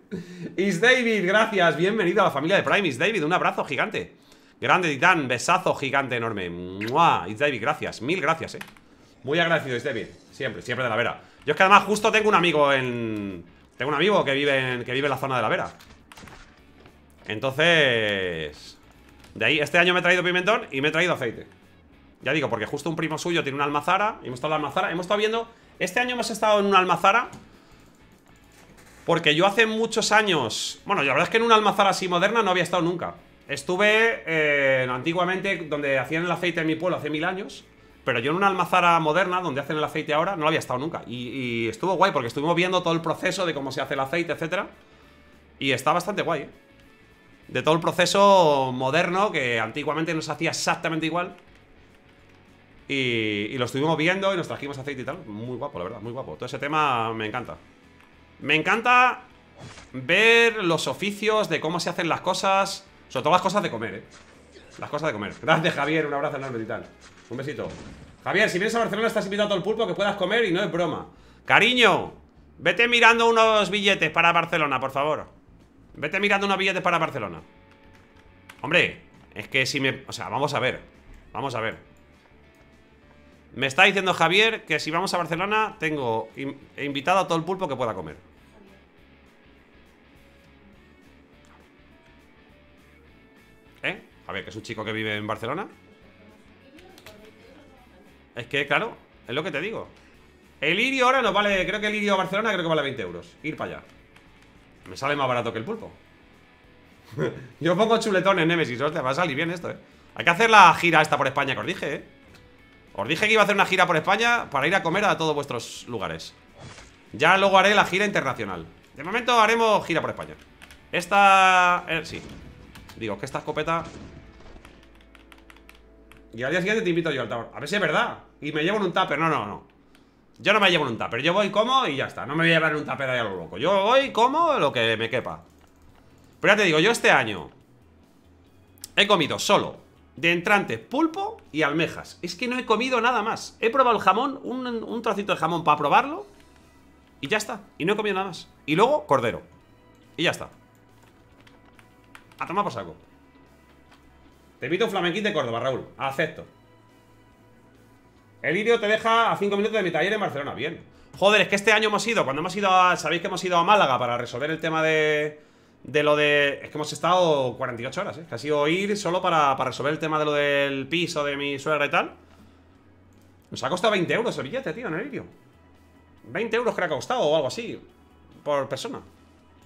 Is David, gracias, bienvenido a la familia de Prime. Is David, un abrazo gigante. Grande titán, besazo gigante enorme. Is David, gracias, mil gracias, eh. Muy agradecido, Is David. Siempre, siempre de la vera. Yo es que además justo tengo un amigo en. Tengo un amigo que vive en, que vive en la zona de la vera. Entonces. De ahí, este año me he traído pimentón y me he traído aceite. Ya digo, porque justo un primo suyo tiene una almazara. Y hemos estado en la almazara. Hemos estado viendo este año hemos estado en una almazara Porque yo hace muchos años Bueno, la verdad es que en una almazara así moderna no había estado nunca Estuve eh, antiguamente donde hacían el aceite en mi pueblo hace mil años Pero yo en una almazara moderna donde hacen el aceite ahora no había estado nunca y, estuvo guay porque estuvimos viendo todo el proceso de cómo se hace el aceite, etcétera Y está bastante guay, ¿eh? De todo el proceso moderno que antiguamente nos hacía exactamente igual y, lo estuvimos viendo y nos trajimos aceite y tal. Muy guapo, la verdad, muy guapo. Todo ese tema me encanta. Me encanta ver los oficios de cómo se hacen las cosas. Sobre todo las cosas de comer, eh. Las cosas de comer. Gracias, Javier. Un abrazo enorme y tal. Un besito. Javier, si vienes a Barcelona estás invitado al pulpo que puedas comer y no es broma. Cariño, vete mirando unos billetes para Barcelona, por favor. Vete mirando unos billetes para Barcelona. Hombre, es que si me... O sea, vamos a ver. Vamos a ver. Me está diciendo Javier que si vamos a Barcelona tengo invitado a todo el pulpo que pueda comer. ¿Eh? ver, que es un chico que vive en Barcelona. Es que, claro, es lo que te digo. El irio ahora nos vale, creo que el irio a Barcelona creo que vale 20 euros. Ir para allá. Me sale más barato que el pulpo. Yo pongo chuletones, Nemesis, hostia, va a salir bien esto, eh. Hay que hacer la gira esta por España que os dije, eh. Os dije que iba a hacer una gira por España para ir a comer a todos vuestros lugares. Ya luego haré la gira internacional. De momento haremos gira por España. Esta... Eh, sí. Digo, que esta escopeta... Y al día siguiente te invito yo al tabor. A ver si es verdad. Y me llevo en un tupper. No, no, no. Yo no me llevo en un tupper. Yo voy, como y ya está. No me voy a llevar en un tupper de a lo loco. Yo voy, como lo que me quepa. Pero ya te digo, yo este año... He comido solo de entrante, pulpo y almejas. Es que no he comido nada más. He probado el jamón, un, trocito de jamón para probarlo. Y ya está. Y no he comido nada más. Y luego, cordero. Y ya está. A tomar por saco. Te invito a un flamenquín de Córdoba, Raúl. Acepto. El Irio te deja a 5 minutos de mi taller en Barcelona. Bien. Joder, es que este año hemos ido, cuando hemos ido a, Sabéis que hemos ido a Málaga para resolver el tema de de lo de... Es que hemos estado 48 horas, ¿eh? Que ha sido ir solo para, resolver el tema de lo del piso de mi suegra y tal. Nos ha costado 20 euros el billete, tío, en el vídeo. 20 euros creo que ha costado o algo así. Por persona.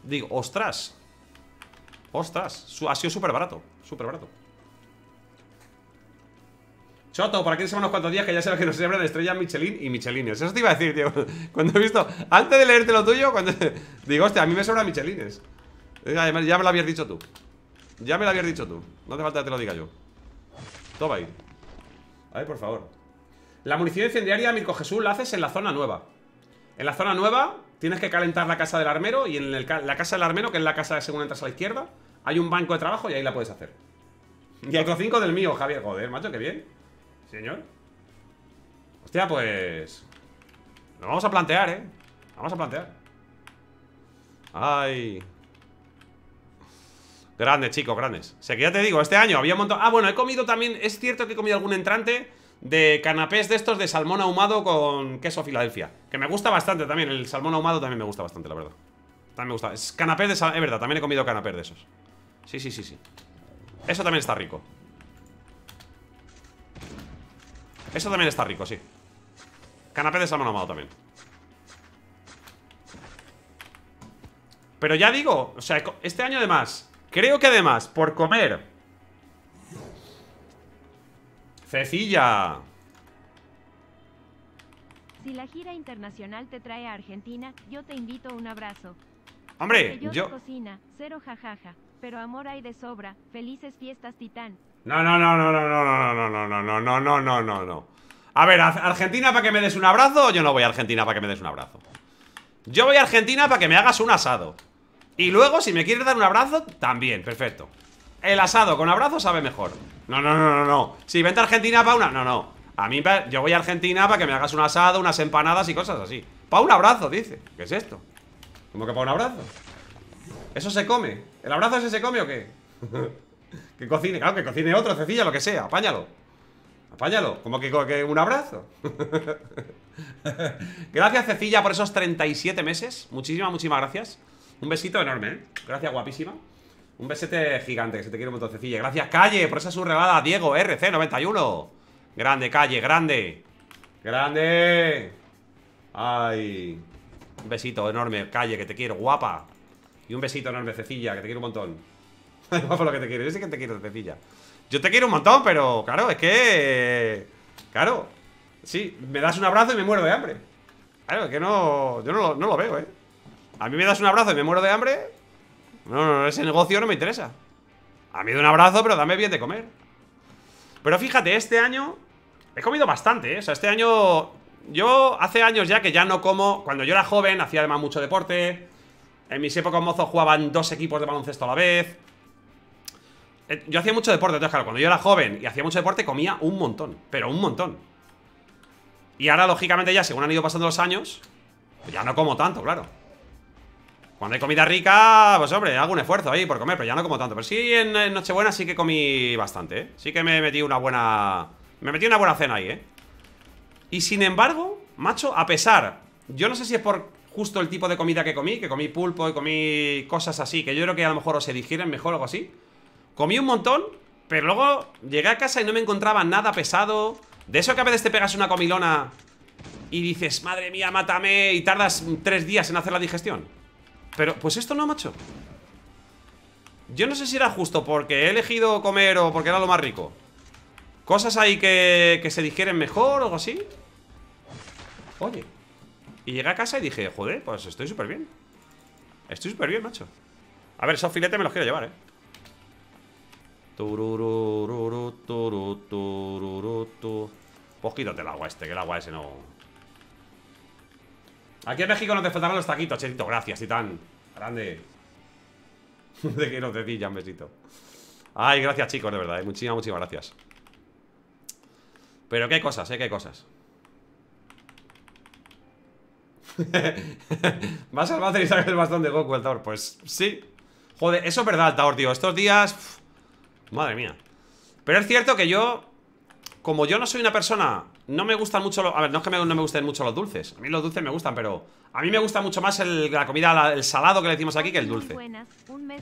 Digo, ostras. Ostras. Ha sido súper barato. Súper barato. Choto, por aquí te unos cuantos días que ya sabes que nos de estrellas Michelin y Michelines. Eso te iba a decir, tío. Cuando he visto. Antes de leerte lo tuyo, cuando. Digo, hostia, a mí me sobra Michelines. Eh, ya me lo habías dicho tú Ya me lo habías dicho tú No hace falta que te lo diga yo Toma ahí Ay, por favor La munición incendiaria, Mirko Jesús, la haces en la zona nueva En la zona nueva Tienes que calentar la casa del armero Y en la casa del armero, que es la casa de según entras a la izquierda Hay un banco de trabajo y ahí la puedes hacer Y otro 5 del mío, Javier Joder, macho, qué bien Señor Hostia, pues... Lo vamos a plantear, ¿eh? vamos a plantear Ay... Grandes, chicos, grandes. O sea, que ya te digo, este año había un montón... Ah, bueno, he comido también... Es cierto que he comido algún entrante de canapés de estos de salmón ahumado con queso Filadelfia. Que me gusta bastante también. El salmón ahumado también me gusta bastante, la verdad. También me gusta. Es canapés de salmón. Es verdad, también he comido canapés de esos. Sí, sí, sí, sí. Eso también está rico. Eso también está rico, sí. Canapé de salmón ahumado también. Pero ya digo, o sea, este año además Creo que además, por comer... Cecilla. Si la gira internacional te trae a Argentina, yo te invito un abrazo. Hombre, yo, cocina, cero jajaja, pero amor hay de sobra. Felices fiestas, Titán. No, no, no, no, no, no, no, no, no, no, no, no, no, no, no. A ver, Argentina para que me des un abrazo o yo no voy a Argentina para que me des un abrazo. Yo voy a Argentina para que me hagas un asado. Y luego, si me quieres dar un abrazo, también, perfecto El asado con abrazo sabe mejor No, no, no, no, no Si vente a Argentina para una... No, no A mí, yo voy a Argentina para que me hagas un asado, unas empanadas y cosas así Para un abrazo, dice ¿Qué es esto? ¿Cómo que para un abrazo? ¿Eso se come? ¿El abrazo ese se come o qué? que cocine, claro, que cocine otro, Cecilla, lo que sea Apáñalo Apáñalo, como que, que un abrazo Gracias Cecilia, por esos 37 meses Muchísimas, muchísimas gracias un besito enorme, ¿eh? Gracias, guapísima. Un besete gigante, que se te quiere un montoncecilla. Gracias, Calle, por esa surrebada, Diego, RC91. Grande, Calle, grande. Grande. Ay. Un besito enorme, Calle, que te quiero, guapa. Y un besito enorme, Cecilla, que te quiero un montón. por lo que te quiero. Yo sé que te quiero, Cecilla. Yo te quiero un montón, pero claro, es que... Claro. Sí, me das un abrazo y me muero de hambre. Claro, es que no... Yo no lo, no lo veo, ¿eh? A mí me das un abrazo y me muero de hambre No, no, ese negocio no me interesa A mí de un abrazo, pero dame bien de comer Pero fíjate, este año He comido bastante, ¿eh? O sea, este año... Yo hace años ya que ya no como... Cuando yo era joven hacía además mucho deporte En mis épocas mozos jugaban dos equipos de baloncesto a la vez eh, Yo hacía mucho deporte, entonces claro, cuando yo era joven y hacía mucho deporte comía un montón Pero un montón Y ahora, lógicamente ya, según han ido pasando los años ya no como tanto, claro cuando hay comida rica, pues hombre, hago un esfuerzo ahí por comer Pero ya no como tanto Pero sí, en, Nochebuena sí que comí bastante, ¿eh? Sí que me metí una buena... Me metí una buena cena ahí, ¿eh? Y sin embargo, macho, a pesar Yo no sé si es por justo el tipo de comida que comí Que comí pulpo y comí cosas así Que yo creo que a lo mejor os se digieren mejor o algo así Comí un montón Pero luego llegué a casa y no me encontraba nada pesado De eso que a veces te pegas una comilona Y dices, madre mía, mátame Y tardas tres días en hacer la digestión pero, pues esto no, macho Yo no sé si era justo porque he elegido comer o porque era lo más rico Cosas ahí que, se digieren mejor o algo así Oye Y llegué a casa y dije, joder, pues estoy súper bien Estoy súper bien, macho A ver, esos filetes me los quiero llevar, eh ro, ro, Pues el agua este, que el agua ese no... Aquí en México no te faltarán los taquitos, chetito. Gracias, y tan Grande. de que no te un besito. Ay, gracias, chicos, de verdad. Eh. Muchísimas, muchísimas gracias. Pero qué cosas, eh, hay cosas. Vas a váter y el bastón de Goku, el Taur. Pues sí. Joder, eso es verdad, Taur, tío. Estos días. madre mía. Pero es cierto que yo. Como yo no soy una persona no me gustan mucho los... A ver, no es que no me gusten mucho los dulces A mí los dulces me gustan, pero... A mí me gusta mucho más la comida, el salado que le decimos aquí que el dulce Un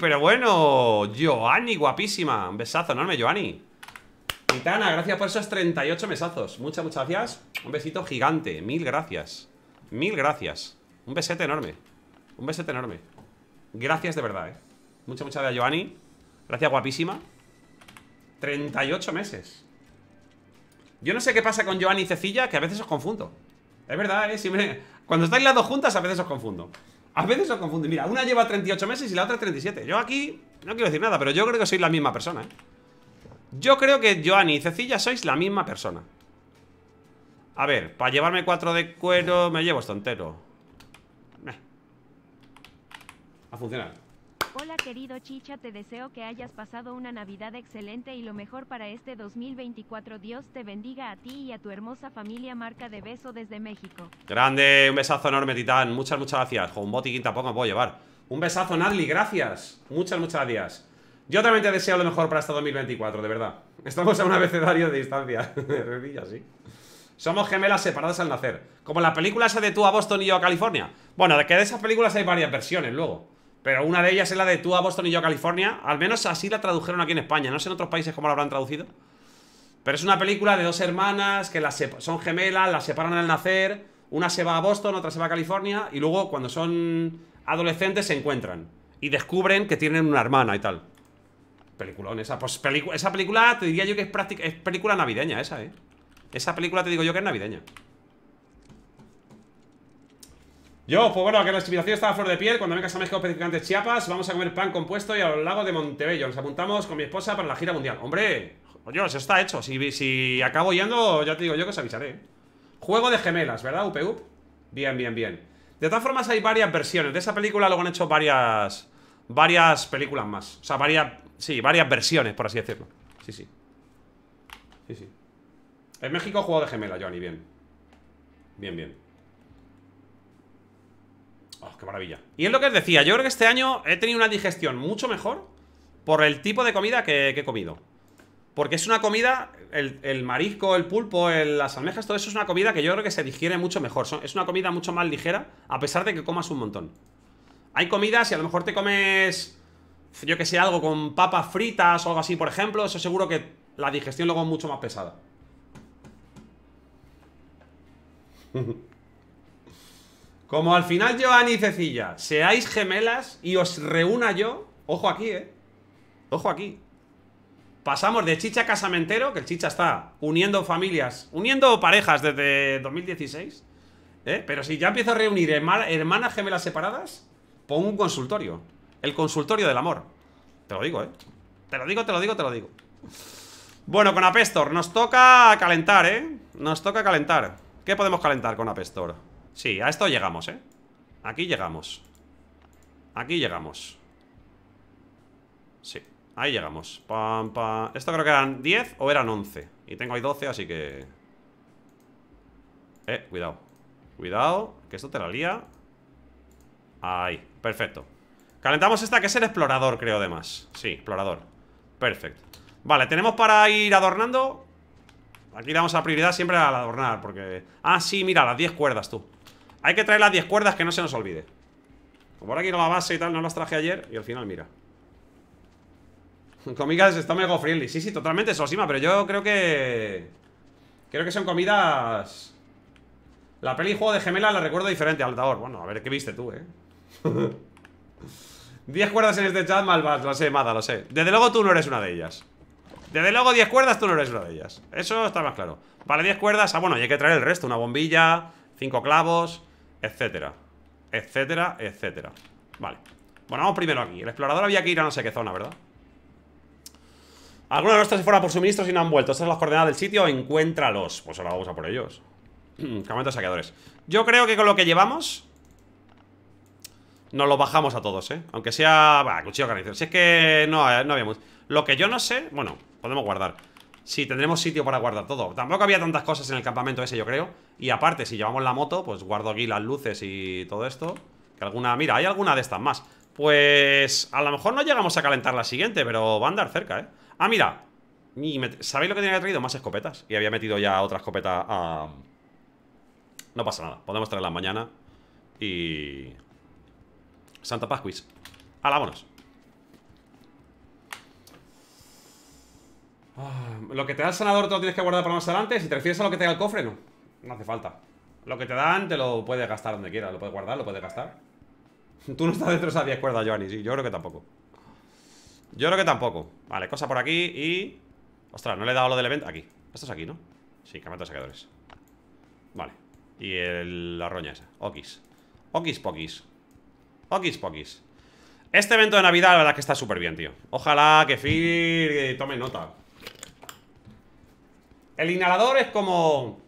pero bueno ¡Joani, guapísima Un besazo enorme, Joani Titana, gracias por esos 38 mesazos Muchas, muchas gracias Un besito gigante, mil gracias Mil gracias Un besete enorme Un besete enorme Gracias de verdad, eh Muchas, muchas gracias, Joani Gracias, guapísima 38 meses. Yo no sé qué pasa con Joan y Cecilia que a veces os confundo. Es verdad, ¿eh? Cuando estáis las dos juntas, a veces os confundo. A veces os confundo. Mira, una lleva 38 meses y la otra 37. Yo aquí no quiero decir nada, pero yo creo que sois la misma persona, ¿eh? Yo creo que Joan y Cecilia sois la misma persona. A ver, para llevarme cuatro de cuero me llevo esto entero. Eh. A funcionar. Hola querido Chicha, te deseo que hayas pasado una Navidad excelente y lo mejor para este 2024. Dios te bendiga a ti y a tu hermosa familia marca de beso desde México. Grande, un besazo enorme, Titán. Muchas, muchas gracias. Con un botiquín tampoco me puedo llevar. Un besazo, Nadli, gracias. Muchas, muchas gracias. Yo también te deseo lo mejor para este 2024, de verdad. Estamos a un abecedario de distancia. sí. Somos gemelas separadas al nacer. Como la película esa de tú a Boston y yo a California. Bueno, de que de esas películas hay varias versiones luego. Pero una de ellas es la de tú a Boston y yo a California. Al menos así la tradujeron aquí en España. No sé en otros países cómo la habrán traducido. Pero es una película de dos hermanas que las son gemelas, las separan al nacer. Una se va a Boston, otra se va a California. Y luego, cuando son adolescentes, se encuentran. Y descubren que tienen una hermana y tal. Peliculón esa. Pues esa película te diría yo que es, práctica, es película navideña esa, ¿eh? Esa película te digo yo que es navideña. Yo, pues bueno, que la civilización estaba a flor de piel cuando me a México específicamente Chiapas. Vamos a comer pan compuesto y a los lagos de Montebello. Nos apuntamos con mi esposa para la gira mundial. Hombre, yo, eso está hecho. Si, si acabo yendo, ya te digo yo que os avisaré. Juego de gemelas, ¿verdad, up. Bien, bien, bien. De todas formas, hay varias versiones. De esa película luego han hecho varias. Varias películas más. O sea, varias. Sí, varias versiones, por así decirlo. Sí, sí. Sí, sí. En México, juego de gemelas, Johnny, bien. Bien, bien. Oh, ¡Qué maravilla! Y es lo que os decía, yo creo que este año he tenido una digestión mucho mejor por el tipo de comida que, he comido. Porque es una comida, el, marisco, el pulpo, las almejas, todo eso es una comida que yo creo que se digiere mucho mejor. Es una comida mucho más ligera, a pesar de que comas un montón. Hay comidas y a lo mejor te comes, yo que sé, algo con papas fritas o algo así, por ejemplo. Eso seguro que la digestión luego es mucho más pesada. Como al final Giovanni y Cecilla seáis gemelas y os reúna yo, ojo aquí, ¿eh? Ojo aquí. Pasamos de Chicha Casamentero, que el Chicha está uniendo familias, uniendo parejas desde 2016. ¿eh? Pero si ya empiezo a reunir hermanas gemelas separadas, pongo un consultorio. El consultorio del amor. Te lo digo, ¿eh? Te lo digo, te lo digo, te lo digo. Bueno, con Apestor, nos toca calentar, ¿eh? Nos toca calentar. ¿Qué podemos calentar con Apestor? Sí, a esto llegamos, ¿eh? Aquí llegamos Aquí llegamos Sí, ahí llegamos pam, Esto creo que eran 10 o eran 11 Y tengo ahí 12, así que... Eh, cuidado Cuidado, que esto te la lía Ahí, perfecto Calentamos esta que es el explorador, creo, además Sí, explorador Perfecto Vale, tenemos para ir adornando Aquí damos la prioridad siempre al adornar Porque... Ah, sí, mira, las 10 cuerdas, tú hay que traer las 10 cuerdas que no se nos olvide Como ahora la base y tal, no las traje ayer Y al final, mira Comidas está mega friendly Sí, sí, totalmente, sí pero yo creo que Creo que son comidas La peli juego de gemela la recuerdo diferente, Altador Bueno, a ver qué viste tú, eh 10 cuerdas en este chat, malvas, lo sé, Mada, lo sé Desde luego tú no eres una de ellas desde luego 10 cuerdas tú no eres una de ellas Eso está más claro Vale, 10 cuerdas, ah bueno, y hay que traer el resto Una bombilla, 5 clavos Etcétera Etcétera, etcétera Vale Bueno, vamos primero aquí El explorador había que ir a no sé qué zona, ¿verdad? Algunos de nuestros se fuera por suministros y no han vuelto Estas son las coordenadas del sitio, encuéntralos Pues ahora vamos a por ellos Campamento saqueadores Yo creo que con lo que llevamos Nos lo bajamos a todos, ¿eh? Aunque sea... cuchillo carnicero Si es que no, eh, había no Lo que yo no sé... Bueno, podemos guardar Sí, tendremos sitio para guardar todo Tampoco había tantas cosas en el campamento ese, yo creo Y aparte, si llevamos la moto, pues guardo aquí las luces y todo esto Que alguna... Mira, hay alguna de estas más Pues... A lo mejor no llegamos a calentar la siguiente Pero va a andar cerca, ¿eh? Ah, mira ¿Sabéis lo que tenía que traído? Más escopetas Y había metido ya otra escopeta a... No pasa nada, podemos traerla mañana Y... Santa Pascuis Ah, vámonos Ah, lo que te da el sanador te lo tienes que guardar para más adelante. Si te refieres a lo que te da el cofre, no. No hace falta. Lo que te dan te lo puedes gastar donde quieras. Lo puedes guardar, lo puedes gastar. Tú no estás dentro de esas 10 cuerdas, Joanny. Sí, yo creo que tampoco. Yo creo que tampoco. Vale, cosa por aquí y... Ostras, no le he dado lo del evento. Aquí. Esto es aquí, ¿no? Sí, camata de saqueadores. Vale. Y el... la roña esa. Okis. Okis pokis. Okis pokis. Este evento de Navidad, la verdad que está súper bien, tío. Ojalá que Fir tome nota. El inhalador es como...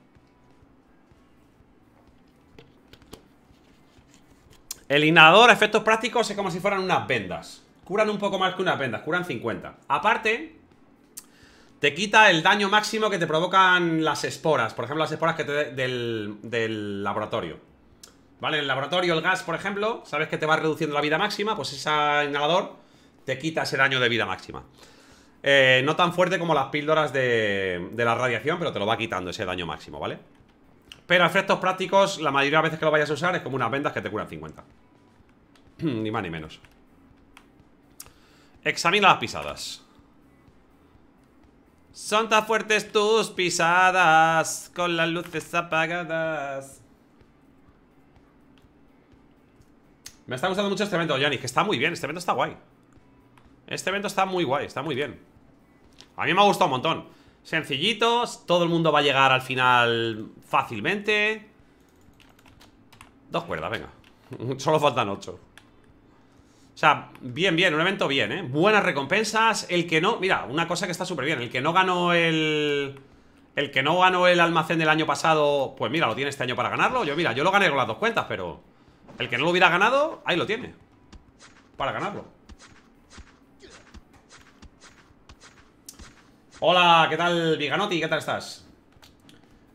El inhalador, efectos prácticos, es como si fueran unas vendas. Curan un poco más que unas vendas, curan 50. Aparte, te quita el daño máximo que te provocan las esporas. Por ejemplo, las esporas que te del, laboratorio. ¿Vale? el laboratorio, el gas, por ejemplo, sabes que te va reduciendo la vida máxima, pues ese inhalador te quita ese daño de vida máxima. Eh, no tan fuerte como las píldoras de, la radiación, pero te lo va quitando ese daño máximo, ¿vale? Pero a efectos prácticos, la mayoría de veces que lo vayas a usar es como unas vendas que te curan 50. ni más ni menos. Examina las pisadas. Son tan fuertes tus pisadas, con las luces apagadas. Me está gustando mucho este evento, Johnny, que está muy bien. Este evento está guay. Este evento está muy guay, está muy bien. A mí me ha gustado un montón Sencillitos, todo el mundo va a llegar al final fácilmente Dos cuerdas, venga Solo faltan ocho o sea, bien, bien, un evento bien, ¿eh? Buenas recompensas, el que no... Mira, una cosa que está súper bien, el que no ganó el... El que no ganó el almacén del año pasado, pues mira, lo tiene este año para ganarlo. Yo, mira, yo lo gané con las dos cuentas, pero... El que no lo hubiera ganado, ahí lo tiene. Para ganarlo. Hola, ¿qué tal, Viganotti? ¿Qué tal estás?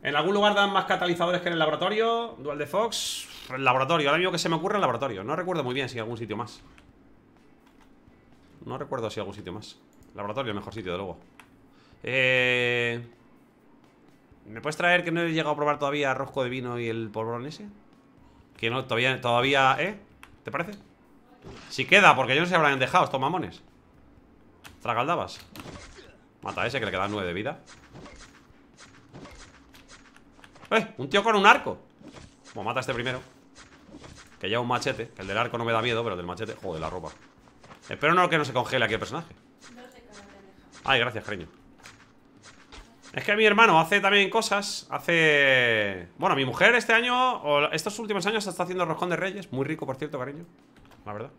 En algún lugar dan más catalizadores que en el laboratorio Dual de Fox El laboratorio, ahora mismo que se me ocurre el laboratorio No recuerdo muy bien si hay algún sitio más No recuerdo si hay algún sitio más Laboratorio, mejor sitio, de luego eh... ¿Me puedes traer que no he llegado a probar todavía Rosco de vino y el polvorón ese? Que no, todavía, todavía, ¿eh? ¿Te parece? Si queda, porque yo no sé si habrán dejado estos mamones Tragaldabas Mata a ese que le queda 9 de vida ¡Eh! Un tío con un arco Bueno, mata a este primero Que lleva un machete el del arco no me da miedo Pero del machete de la ropa Espero no que no se congele aquí el personaje Ay, gracias, cariño Es que mi hermano hace también cosas Hace... Bueno, mi mujer este año estos últimos años está haciendo roscón de reyes Muy rico, por cierto, cariño La verdad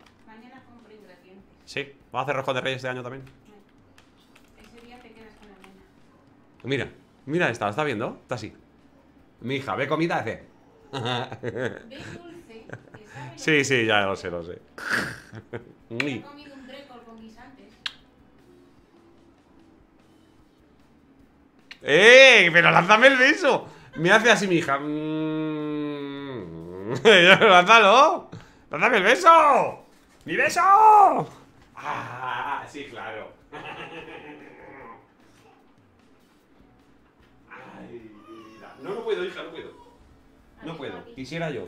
Sí, va a hacer roscón de reyes este año también Pues mira, mira esta, ¿la está viendo? Está así. Mi hija, ve comida, hace. sí, sí, ya lo sé, lo sé. ¡Eh! Pero lánzame el beso. Me hace así mi hija. ¡Lánzalo! ¡Lánzame el beso! ¡Mi beso! Ah, sí, claro. No, no puedo, hija, no puedo. Ah, no puedo. Quisiera yo.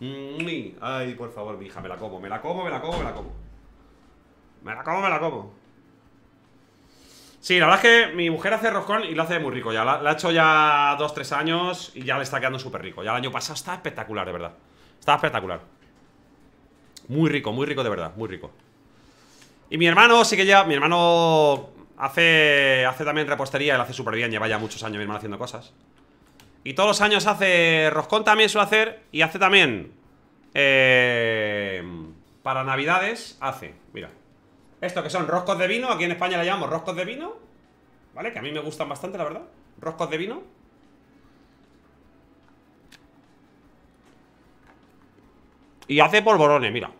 Mm, Ay, por favor, mi hija, me la como, me la como, me la como, me la como. Me la como, me la como. Sí, la verdad es que mi mujer hace roscón y lo hace muy rico ya. La, ha hecho ya dos, tres años y ya le está quedando súper rico. Ya el año pasado está espectacular, de verdad. Está espectacular. Muy rico, muy rico, de verdad, muy rico. Y mi hermano sí que ya. Mi hermano hace, hace también repostería, él hace súper bien, lleva ya muchos años mi hermano haciendo cosas. Y todos los años hace... Roscón también suele hacer Y hace también eh, Para navidades hace Mira Esto que son roscos de vino Aquí en España le llamamos roscos de vino ¿Vale? Que a mí me gustan bastante, la verdad Roscos de vino Y hace polvorones, mira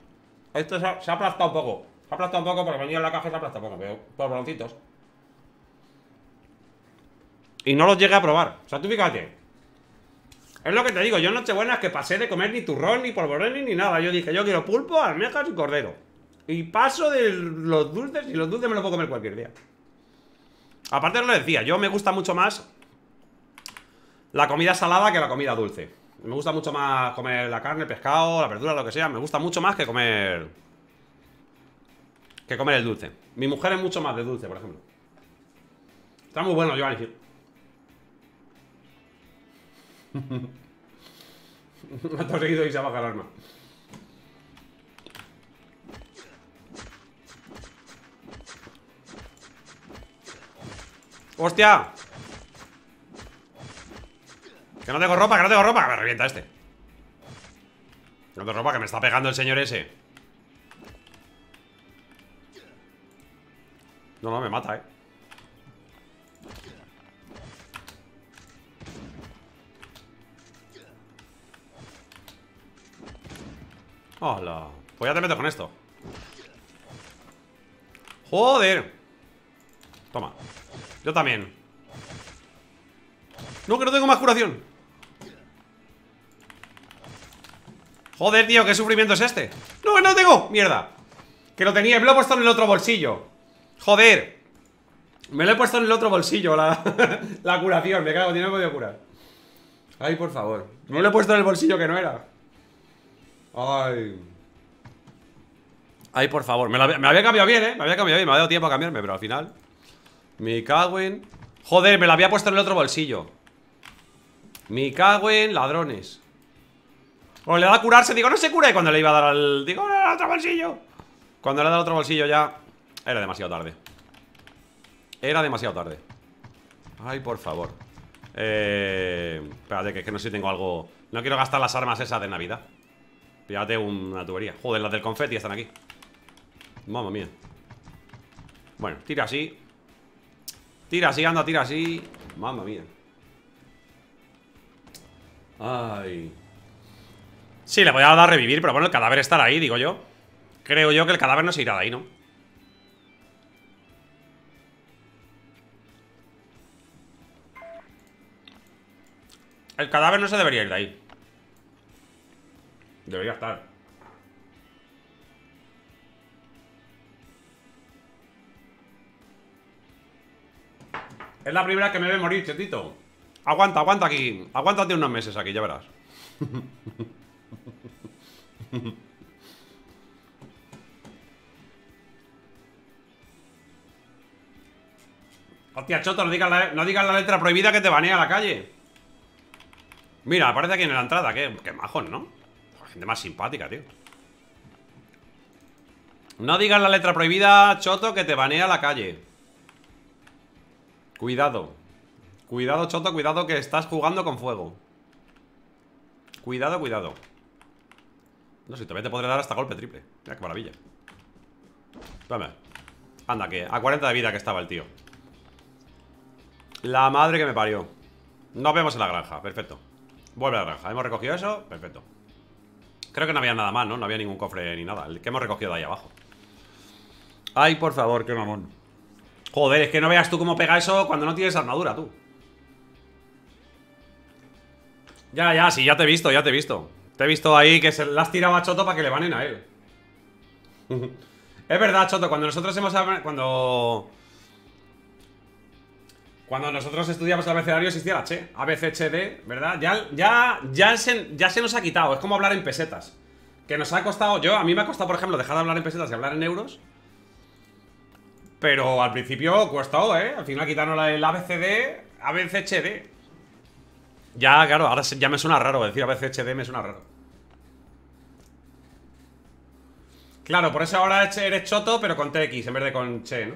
Esto se ha, aplastado un poco Se ha aplastado un poco porque venía en la caja y se ha aplastado un poco Pero polvoroncitos Y no los llegué a probar O sea, tú fíjate es lo que te digo, yo es que pasé de comer ni turrón, ni polvorones, ni nada. Yo dije, yo quiero pulpo, almejas y cordero. Y paso de los dulces y los dulces me los puedo comer cualquier día. Aparte lo decía, yo me gusta mucho más la comida salada que la comida dulce. Me gusta mucho más comer la carne, el pescado, la verdura, lo que sea. Me gusta mucho más que comer... Que comer el dulce. Mi mujer es mucho más de dulce, por ejemplo. Está muy bueno, yo ha seguido y se baja el arma. ¡Hostia! Que no tengo ropa, que no tengo ropa. Me revienta este. No tengo ropa, que me está pegando el señor ese. No, no, me mata, eh. Hola. Pues ya te meto con esto. Joder. Toma. Yo también. No, que no tengo más curación. Joder, tío, qué sufrimiento es este. No, no tengo. Mierda. Que lo tenía, me lo he puesto en el otro bolsillo. Joder. Me lo he puesto en el otro bolsillo, la, curación. Me cago, tiene no me he podido curar. Ay, por favor. Me lo he puesto en el bolsillo que no era. Ay. Ay, por favor. Me, había, cambiado bien, ¿eh? Me había cambiado bien. Me ha dado tiempo a cambiarme, pero al final... Mi Joder, me la había puesto en el otro bolsillo. Mi en ladrones. o le da a curarse. Digo, no se cura. Y cuando le iba a dar al... Digo, no, al otro bolsillo. Cuando le ha dado al otro bolsillo ya... Era demasiado tarde. Era demasiado tarde. Ay, por favor. Eh... Espérate, que que no sé si tengo algo... No quiero gastar las armas esas de Navidad. Pírate una tubería Joder, las del confeti están aquí Mamma mía Bueno, tira así Tira así, anda, tira así Mamma mía Ay Sí, le voy a dar a revivir Pero bueno, el cadáver está ahí, digo yo Creo yo que el cadáver no se irá de ahí, ¿no? El cadáver no se debería ir de ahí Debería estar. Es la primera que me ve morir, chetito. Aguanta, aguanta aquí. Aguántate unos meses aquí, ya verás. Hostia, Choto, no digas, la, letra prohibida que te banea a la calle. Mira, aparece aquí en la entrada. Qué, qué ¿no? más simpática, tío No digas la letra prohibida, Choto, que te banea la calle Cuidado Cuidado, Choto, cuidado que estás jugando con fuego Cuidado, cuidado No, si todavía te podré dar hasta golpe triple Mira, qué maravilla Dame Anda, que a 40 de vida que estaba el tío La madre que me parió Nos vemos en la granja, perfecto Vuelve a la granja, hemos recogido eso, perfecto Creo que no había nada más, ¿no? No había ningún cofre ni nada El que hemos recogido de ahí abajo Ay, por favor, qué mamón Joder, es que no veas tú cómo pega eso cuando no tienes armadura, tú Ya, ya, sí, ya te he visto, ya te he visto Te he visto ahí que se la has tirado a Choto para que le banen a él Es verdad, Choto, cuando nosotros hemos... Cuando... Cuando nosotros estudiamos el abecedario existía la Che. ABCHD, ¿verdad? Ya, ya, ya, se, ya se nos ha quitado. Es como hablar en pesetas. Que nos ha costado. Yo, a mí me ha costado, por ejemplo, dejar de hablar en pesetas y hablar en euros. Pero al principio costó, ¿eh? Al final quitaron el ABCD, ABCHD. Ya, claro, ahora ya me suena raro. Decir ABCHD me suena raro. Claro, por eso ahora eres choto, pero con TX en vez de con Che, ¿no?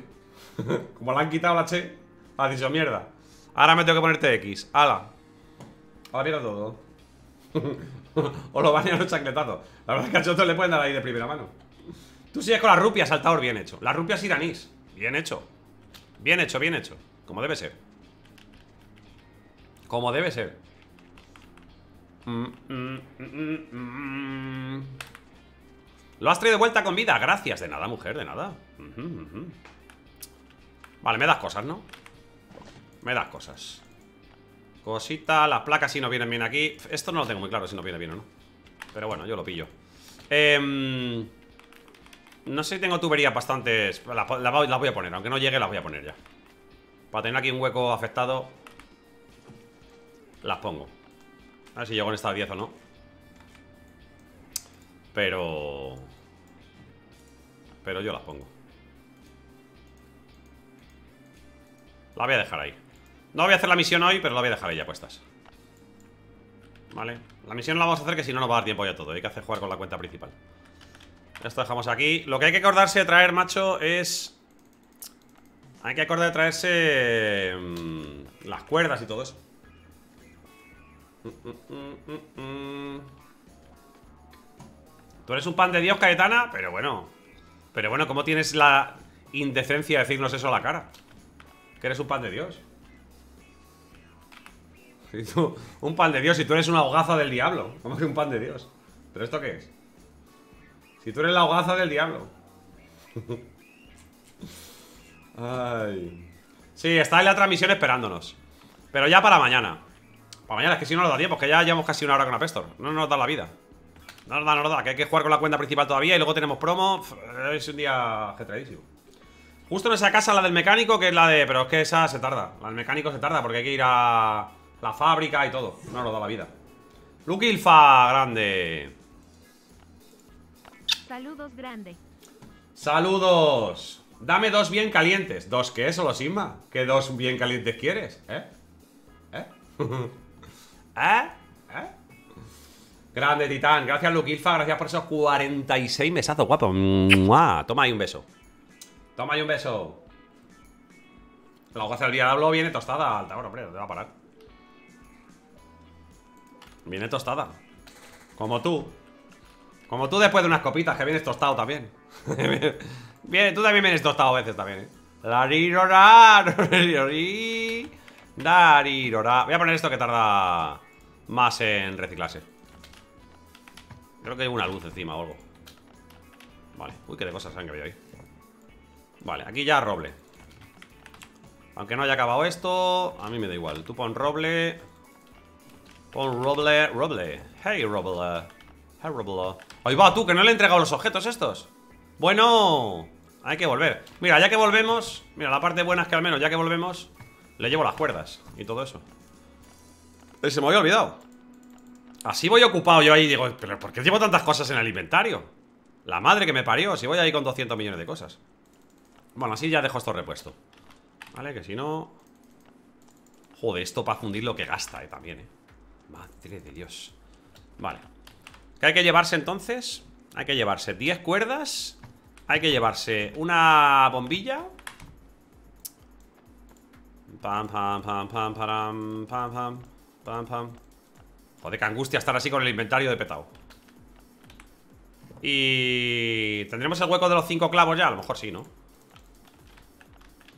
Como la han quitado la Che. Ha dicho mierda. Ahora me tengo que ponerte X. Ala. Ahora todo. o lo bañan los chacletazo La verdad es que a Choto le pueden dar ahí de primera mano. Tú sigues con la rupias, saltador, bien hecho. Las rupias iraníes. Bien hecho. Bien hecho, bien hecho. Como debe ser. Como debe ser. lo has traído de vuelta con vida. Gracias. De nada, mujer, de nada. Vale, me das cosas, ¿no? Me das cosas Cosita, las placas si no vienen bien aquí Esto no lo tengo muy claro si no viene bien o no Pero bueno, yo lo pillo em, No sé si tengo tuberías bastantes las, voy a poner, aunque no llegue las voy a poner ya Para tener aquí un hueco afectado Las pongo A ver si llego en esta 10 o no Pero... Pero yo las pongo La voy a dejar ahí no voy a hacer la misión hoy, pero la voy a dejar ella puestas Vale, la misión la vamos a hacer que si no nos va a dar tiempo ya todo Hay que hacer jugar con la cuenta principal Esto dejamos aquí Lo que hay que acordarse de traer, macho, es... Hay que acordar de traerse... Mm, las cuerdas y todo eso Tú eres un pan de Dios, Cayetana, pero bueno Pero bueno, ¿cómo tienes la indecencia de decirnos eso a la cara? Que eres un pan de Dios un pan de Dios, si tú eres una hogaza del diablo. ¿Cómo que un pan de Dios? ¿Pero esto qué es? Si tú eres la hogaza del diablo. Ay. Sí, está en la transmisión esperándonos. Pero ya para mañana. Para mañana, es que si no nos da tiempo, Porque ya llevamos casi una hora con la Apestor. No nos da la vida. No nos da, no nos da, que hay que jugar con la cuenta principal todavía y luego tenemos promo. Es un día Getradísimo Justo en esa casa, la del mecánico, que es la de... Pero es que esa se tarda. La del mecánico se tarda porque hay que ir a... La fábrica y todo. No nos da la vida. Luquilfa, grande. Saludos, grande. Saludos. Dame dos bien calientes. ¿Dos qué? Solo Sigma. ¿Qué dos bien calientes quieres? ¿Eh? ¿Eh? ¿Eh? ¿Eh? Grande Titán, gracias Luquilfa, gracias por esos 46 mesazos, guapo. Toma ahí un beso. Toma ahí un beso. La el del diablo viene tostada, alta, bueno, hombre, no te va a parar. Viene tostada Como tú Como tú después de unas copitas Que vienes tostado también Tú también vienes tostado a veces también ¿eh? Voy a poner esto que tarda Más en reciclarse Creo que hay una luz encima o algo Vale, uy, qué de cosas han caído ahí Vale, aquí ya roble Aunque no haya acabado esto A mí me da igual, tú pon roble con oh, Roble, Roble. Hey, Roble. Hey, Roble. Ahí va, tú, que no le he entregado los objetos estos. Bueno, hay que volver. Mira, ya que volvemos, mira, la parte buena es que al menos ya que volvemos, le llevo las cuerdas y todo eso. Eh, se me había olvidado. Así voy ocupado yo ahí digo, pero ¿por qué llevo tantas cosas en el inventario? La madre que me parió, si voy ahí con 200 millones de cosas. Bueno, así ya dejo esto repuesto. Vale, que si no... Joder, esto para fundir lo que gasta, eh, también, eh. Madre de Dios Vale ¿Qué hay que llevarse entonces? Hay que llevarse 10 cuerdas Hay que llevarse una bombilla Pam, pam, pam, pam, pam, pam, pam, Joder, qué angustia estar así con el inventario de petado Y... ¿Tendremos el hueco de los cinco clavos ya? A lo mejor sí, ¿no?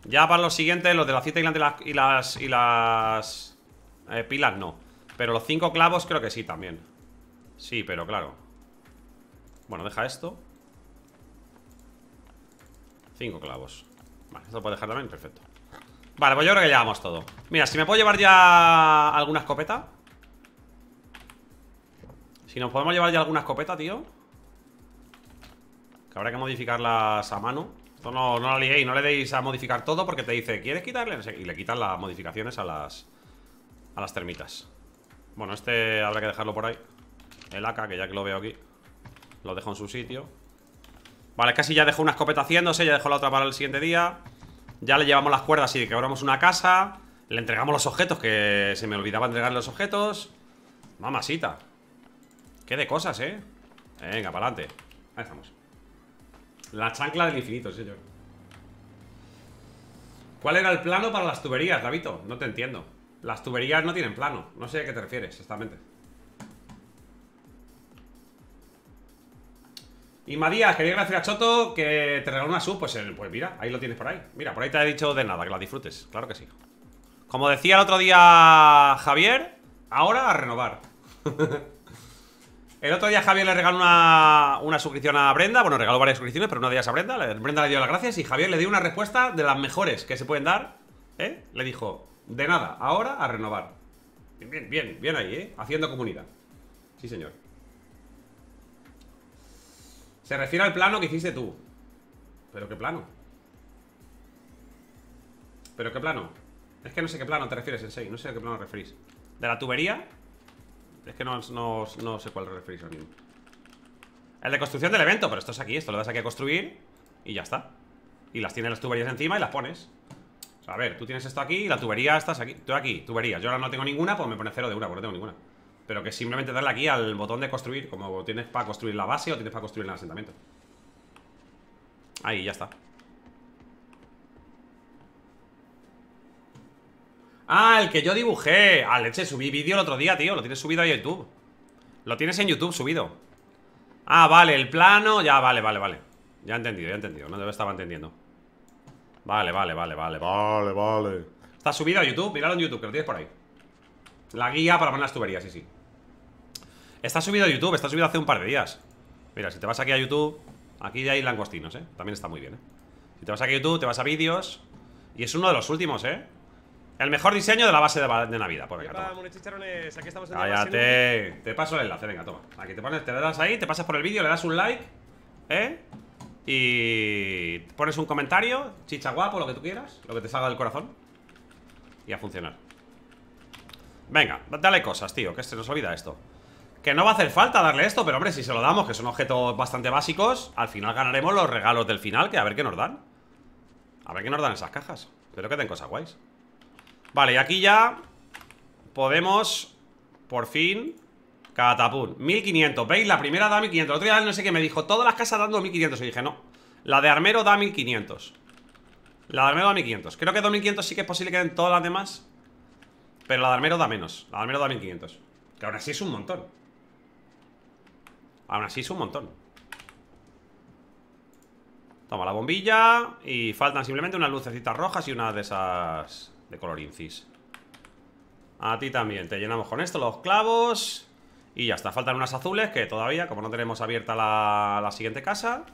Ya para los siguientes, los de la cita y las, y las, y las eh, pilas no pero los cinco clavos creo que sí también Sí, pero claro Bueno, deja esto Cinco clavos Vale, esto lo puedo dejar también, perfecto Vale, pues yo creo que llevamos todo Mira, si me puedo llevar ya alguna escopeta Si nos podemos llevar ya alguna escopeta, tío Que habrá que modificarlas a mano Esto no, no la liéis, no le deis a modificar todo Porque te dice, ¿quieres quitarle? y le quitan las modificaciones a las, a las termitas bueno, este habrá que dejarlo por ahí El AK, que ya que lo veo aquí Lo dejo en su sitio Vale, casi ya dejó una escopeta haciéndose Ya dejó la otra para el siguiente día Ya le llevamos las cuerdas y quebramos una casa Le entregamos los objetos Que se me olvidaba entregarle los objetos Mamasita, Qué de cosas, eh Venga, para adelante Ahí estamos La chancla del infinito, señor ¿Cuál era el plano para las tuberías, Davito? No te entiendo las tuberías no tienen plano. No sé a qué te refieres exactamente. Y Madías, quería gracias a Choto que te regaló una sub. Pues, eh, pues, mira, ahí lo tienes por ahí. Mira, por ahí te he dicho de nada, que la disfrutes. Claro que sí. Como decía el otro día Javier, ahora a renovar. el otro día Javier le regaló una, suscripción a Brenda. Bueno, regaló varias suscripciones, pero una de ellas a Brenda. Brenda le dio las gracias y Javier le dio una respuesta de las mejores que se pueden dar. ¿eh? Le dijo, de nada, ahora a renovar. Bien, bien, bien, bien ahí, ¿eh? Haciendo comunidad. Sí, señor. Se refiere al plano que hiciste tú. ¿Pero qué plano? ¿Pero qué plano? Es que no sé qué plano te refieres, Sensei. No sé a qué plano referís. ¿De la tubería? Es que no, no sé cuál referís al mismo. El de construcción del evento. Pero esto es aquí. Esto lo das aquí a construir. Y ya está. Y las tienes las tuberías encima y las pones a ver, tú tienes esto aquí la tubería estás aquí. Tú aquí, tuberías. Yo ahora no tengo ninguna, pues me pone cero de una, porque no tengo ninguna. Pero que simplemente darle aquí al botón de construir, como tienes para construir la base o tienes para construir el asentamiento. Ahí, ya está. Ah, el que yo dibujé. Ah, leche, subí vídeo el otro día, tío. Lo tienes subido a YouTube. Lo tienes en YouTube subido. Ah, vale, el plano. Ya, vale, vale, vale. Ya he entendido, ya he entendido. No lo estaba entendiendo. Vale, vale, vale, vale, vale, vale. Está subido a YouTube, míralo en YouTube, que lo tienes por ahí. La guía para poner las tuberías, sí, sí. Está subido a YouTube, está subido hace un par de días. Mira, si te vas aquí a YouTube, aquí ya hay langostinos, ¿eh? También está muy bien, ¿eh? Si te vas aquí a YouTube, te vas a vídeos. Y es uno de los últimos, ¿eh? El mejor diseño de la base de, Navidad. por acá. Cállate. Te paso el enlace, venga, toma. Aquí te pones, te das ahí, te pasas por el vídeo, le das un like, ¿eh? Y pones un comentario, chicha guapo, lo que tú quieras, lo que te salga del corazón. Y a funcionar. Venga, dale cosas, tío, que se nos olvida esto. Que no va a hacer falta darle esto, pero hombre, si se lo damos, que son objetos bastante básicos, al final ganaremos los regalos del final, que a ver qué nos dan. A ver qué nos dan esas cajas. Espero que den cosas guays. Vale, y aquí ya podemos, por fin, Catapún, 1500, ¿veis? La primera da 1500 El otro día no sé qué me dijo Todas las casas dando 2.500 Y dije, no La de armero da 1500 La de armero da 1500 Creo que 2500 sí que es posible que den todas las demás Pero la de armero da menos La de armero da 1500 Que aún así es un montón Aún así es un montón Toma la bombilla Y faltan simplemente unas lucecitas rojas Y una de esas de color incis A ti también Te llenamos con esto los clavos y ya está, faltan unas azules que todavía, como no tenemos abierta la, siguiente casa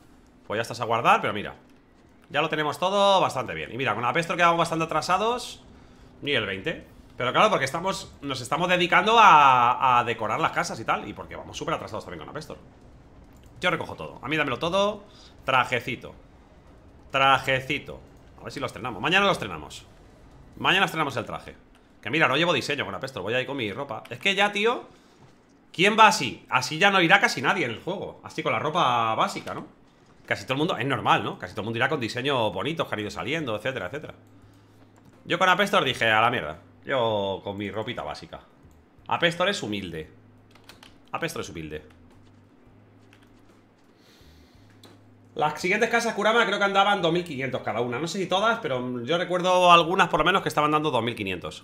Pues ya estás a guardar, pero mira Ya lo tenemos todo bastante bien Y mira, con la quedamos bastante atrasados Ni el 20 Pero claro, porque estamos nos estamos dedicando a, decorar las casas y tal Y porque vamos súper atrasados también con la Yo recojo todo, a mí dámelo todo Trajecito Trajecito A ver si lo estrenamos, mañana lo estrenamos Mañana estrenamos el traje Que mira, no llevo diseño con la voy a ir con mi ropa Es que ya, tío... ¿Quién va así? Así ya no irá casi nadie en el juego Así con la ropa básica, ¿no? Casi todo el mundo, es normal, ¿no? Casi todo el mundo irá con diseños bonitos que han ido saliendo, etcétera, etcétera Yo con Apestor dije, a la mierda Yo con mi ropita básica Apestor es humilde Apestor es humilde Las siguientes casas Kurama creo que andaban 2.500 cada una No sé si todas, pero yo recuerdo algunas por lo menos que estaban dando 2.500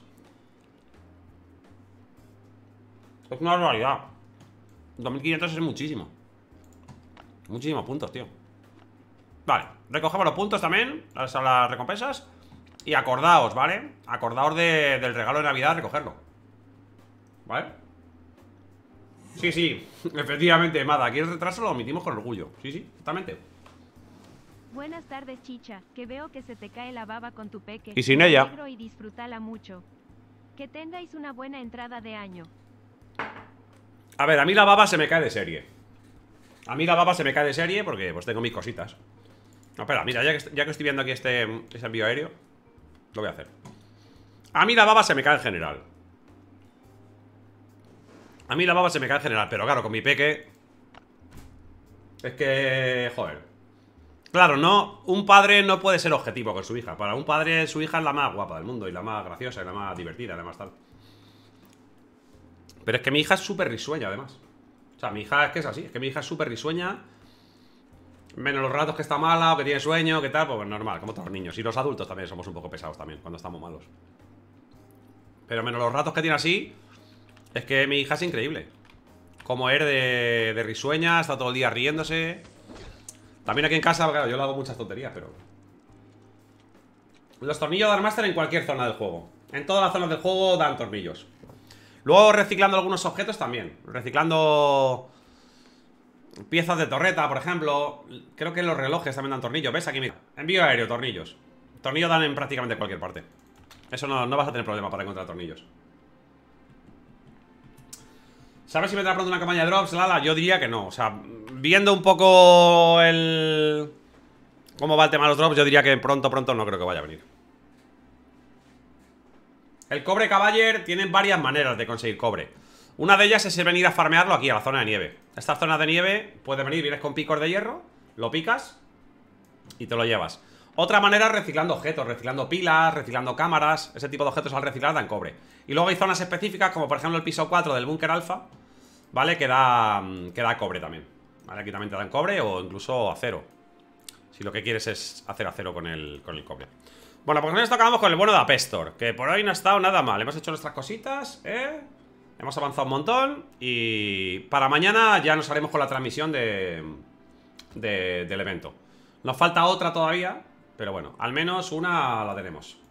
Es una barbaridad 2500 es muchísimo Muchísimos puntos, tío Vale, recogemos los puntos también Las, las recompensas Y acordaos, ¿vale? Acordaos del regalo de Navidad, recogerlo ¿Vale? Sí, sí, efectivamente, Mada Aquí el retraso lo omitimos con orgullo Sí, sí, exactamente Buenas tardes, Chicha Que veo que se te cae la baba con tu peque Y sin ella y disfrútala mucho Que tengáis una buena entrada de año a ver, a mí la baba se me cae de serie A mí la baba se me cae de serie porque pues tengo mis cositas No, espera, mira, ya que, estoy viendo aquí este, este envío aéreo Lo voy a hacer A mí la baba se me cae en general A mí la baba se me cae en general Pero claro, con mi peque Es que... joder Claro, no, un padre no puede ser objetivo con su hija. Para un padre, su hija es la más guapa del mundo y la más graciosa y la más divertida, y la más tal. Pero es que mi hija es súper risueña, además. O sea, mi hija es que es así. Es que mi hija es súper risueña. Menos los ratos que está mala o que tiene sueño, que tal. Pues normal, como todos los niños. Y los adultos también somos un poco pesados también cuando estamos malos. Pero menos los ratos que tiene así, es que mi hija es increíble. Como er de, risueña, está todo el día riéndose. También aquí en casa, claro, yo le hago muchas tonterías, pero... Los tornillos de Armaster en cualquier zona del juego. En todas las zonas del juego dan tornillos. Luego reciclando algunos objetos también. Reciclando piezas de torreta, por ejemplo. Creo que los relojes también dan tornillos. ¿Ves? Aquí mira. Envío aéreo, tornillos. Tornillos dan en prácticamente cualquier parte. Eso no, vas a tener problema para encontrar tornillos. ¿Sabes si me vendrá pronto una campaña de drops, Lala? Yo diría que no. O sea, viendo un poco el... Cómo va el tema de los drops, yo diría que pronto, pronto no creo que vaya a venir. El cobre caballer tiene varias maneras de conseguir cobre Una de ellas es venir a farmearlo aquí, a la zona de nieve Esta zona de nieve puede venir, vienes con picos de hierro Lo picas Y te lo llevas otra manera es reciclando objetos, reciclando pilas, reciclando cámaras, ese tipo de objetos al reciclar dan cobre. Y luego hay zonas específicas, como por ejemplo el piso 4 del búnker alfa, ¿vale? Mm, que da, cobre también. ¿Vale? Aquí también te dan cobre o incluso acero. Si lo que quieres es hacer acero con el, con el cobre. Bueno, pues esto acabamos con el bueno de Apestor Que por hoy no ha estado nada mal Hemos hecho nuestras cositas, ¿eh? Hemos avanzado un montón Y para mañana ya nos haremos con la transmisión de del evento Nos falta otra todavía Pero bueno, al menos una la tenemos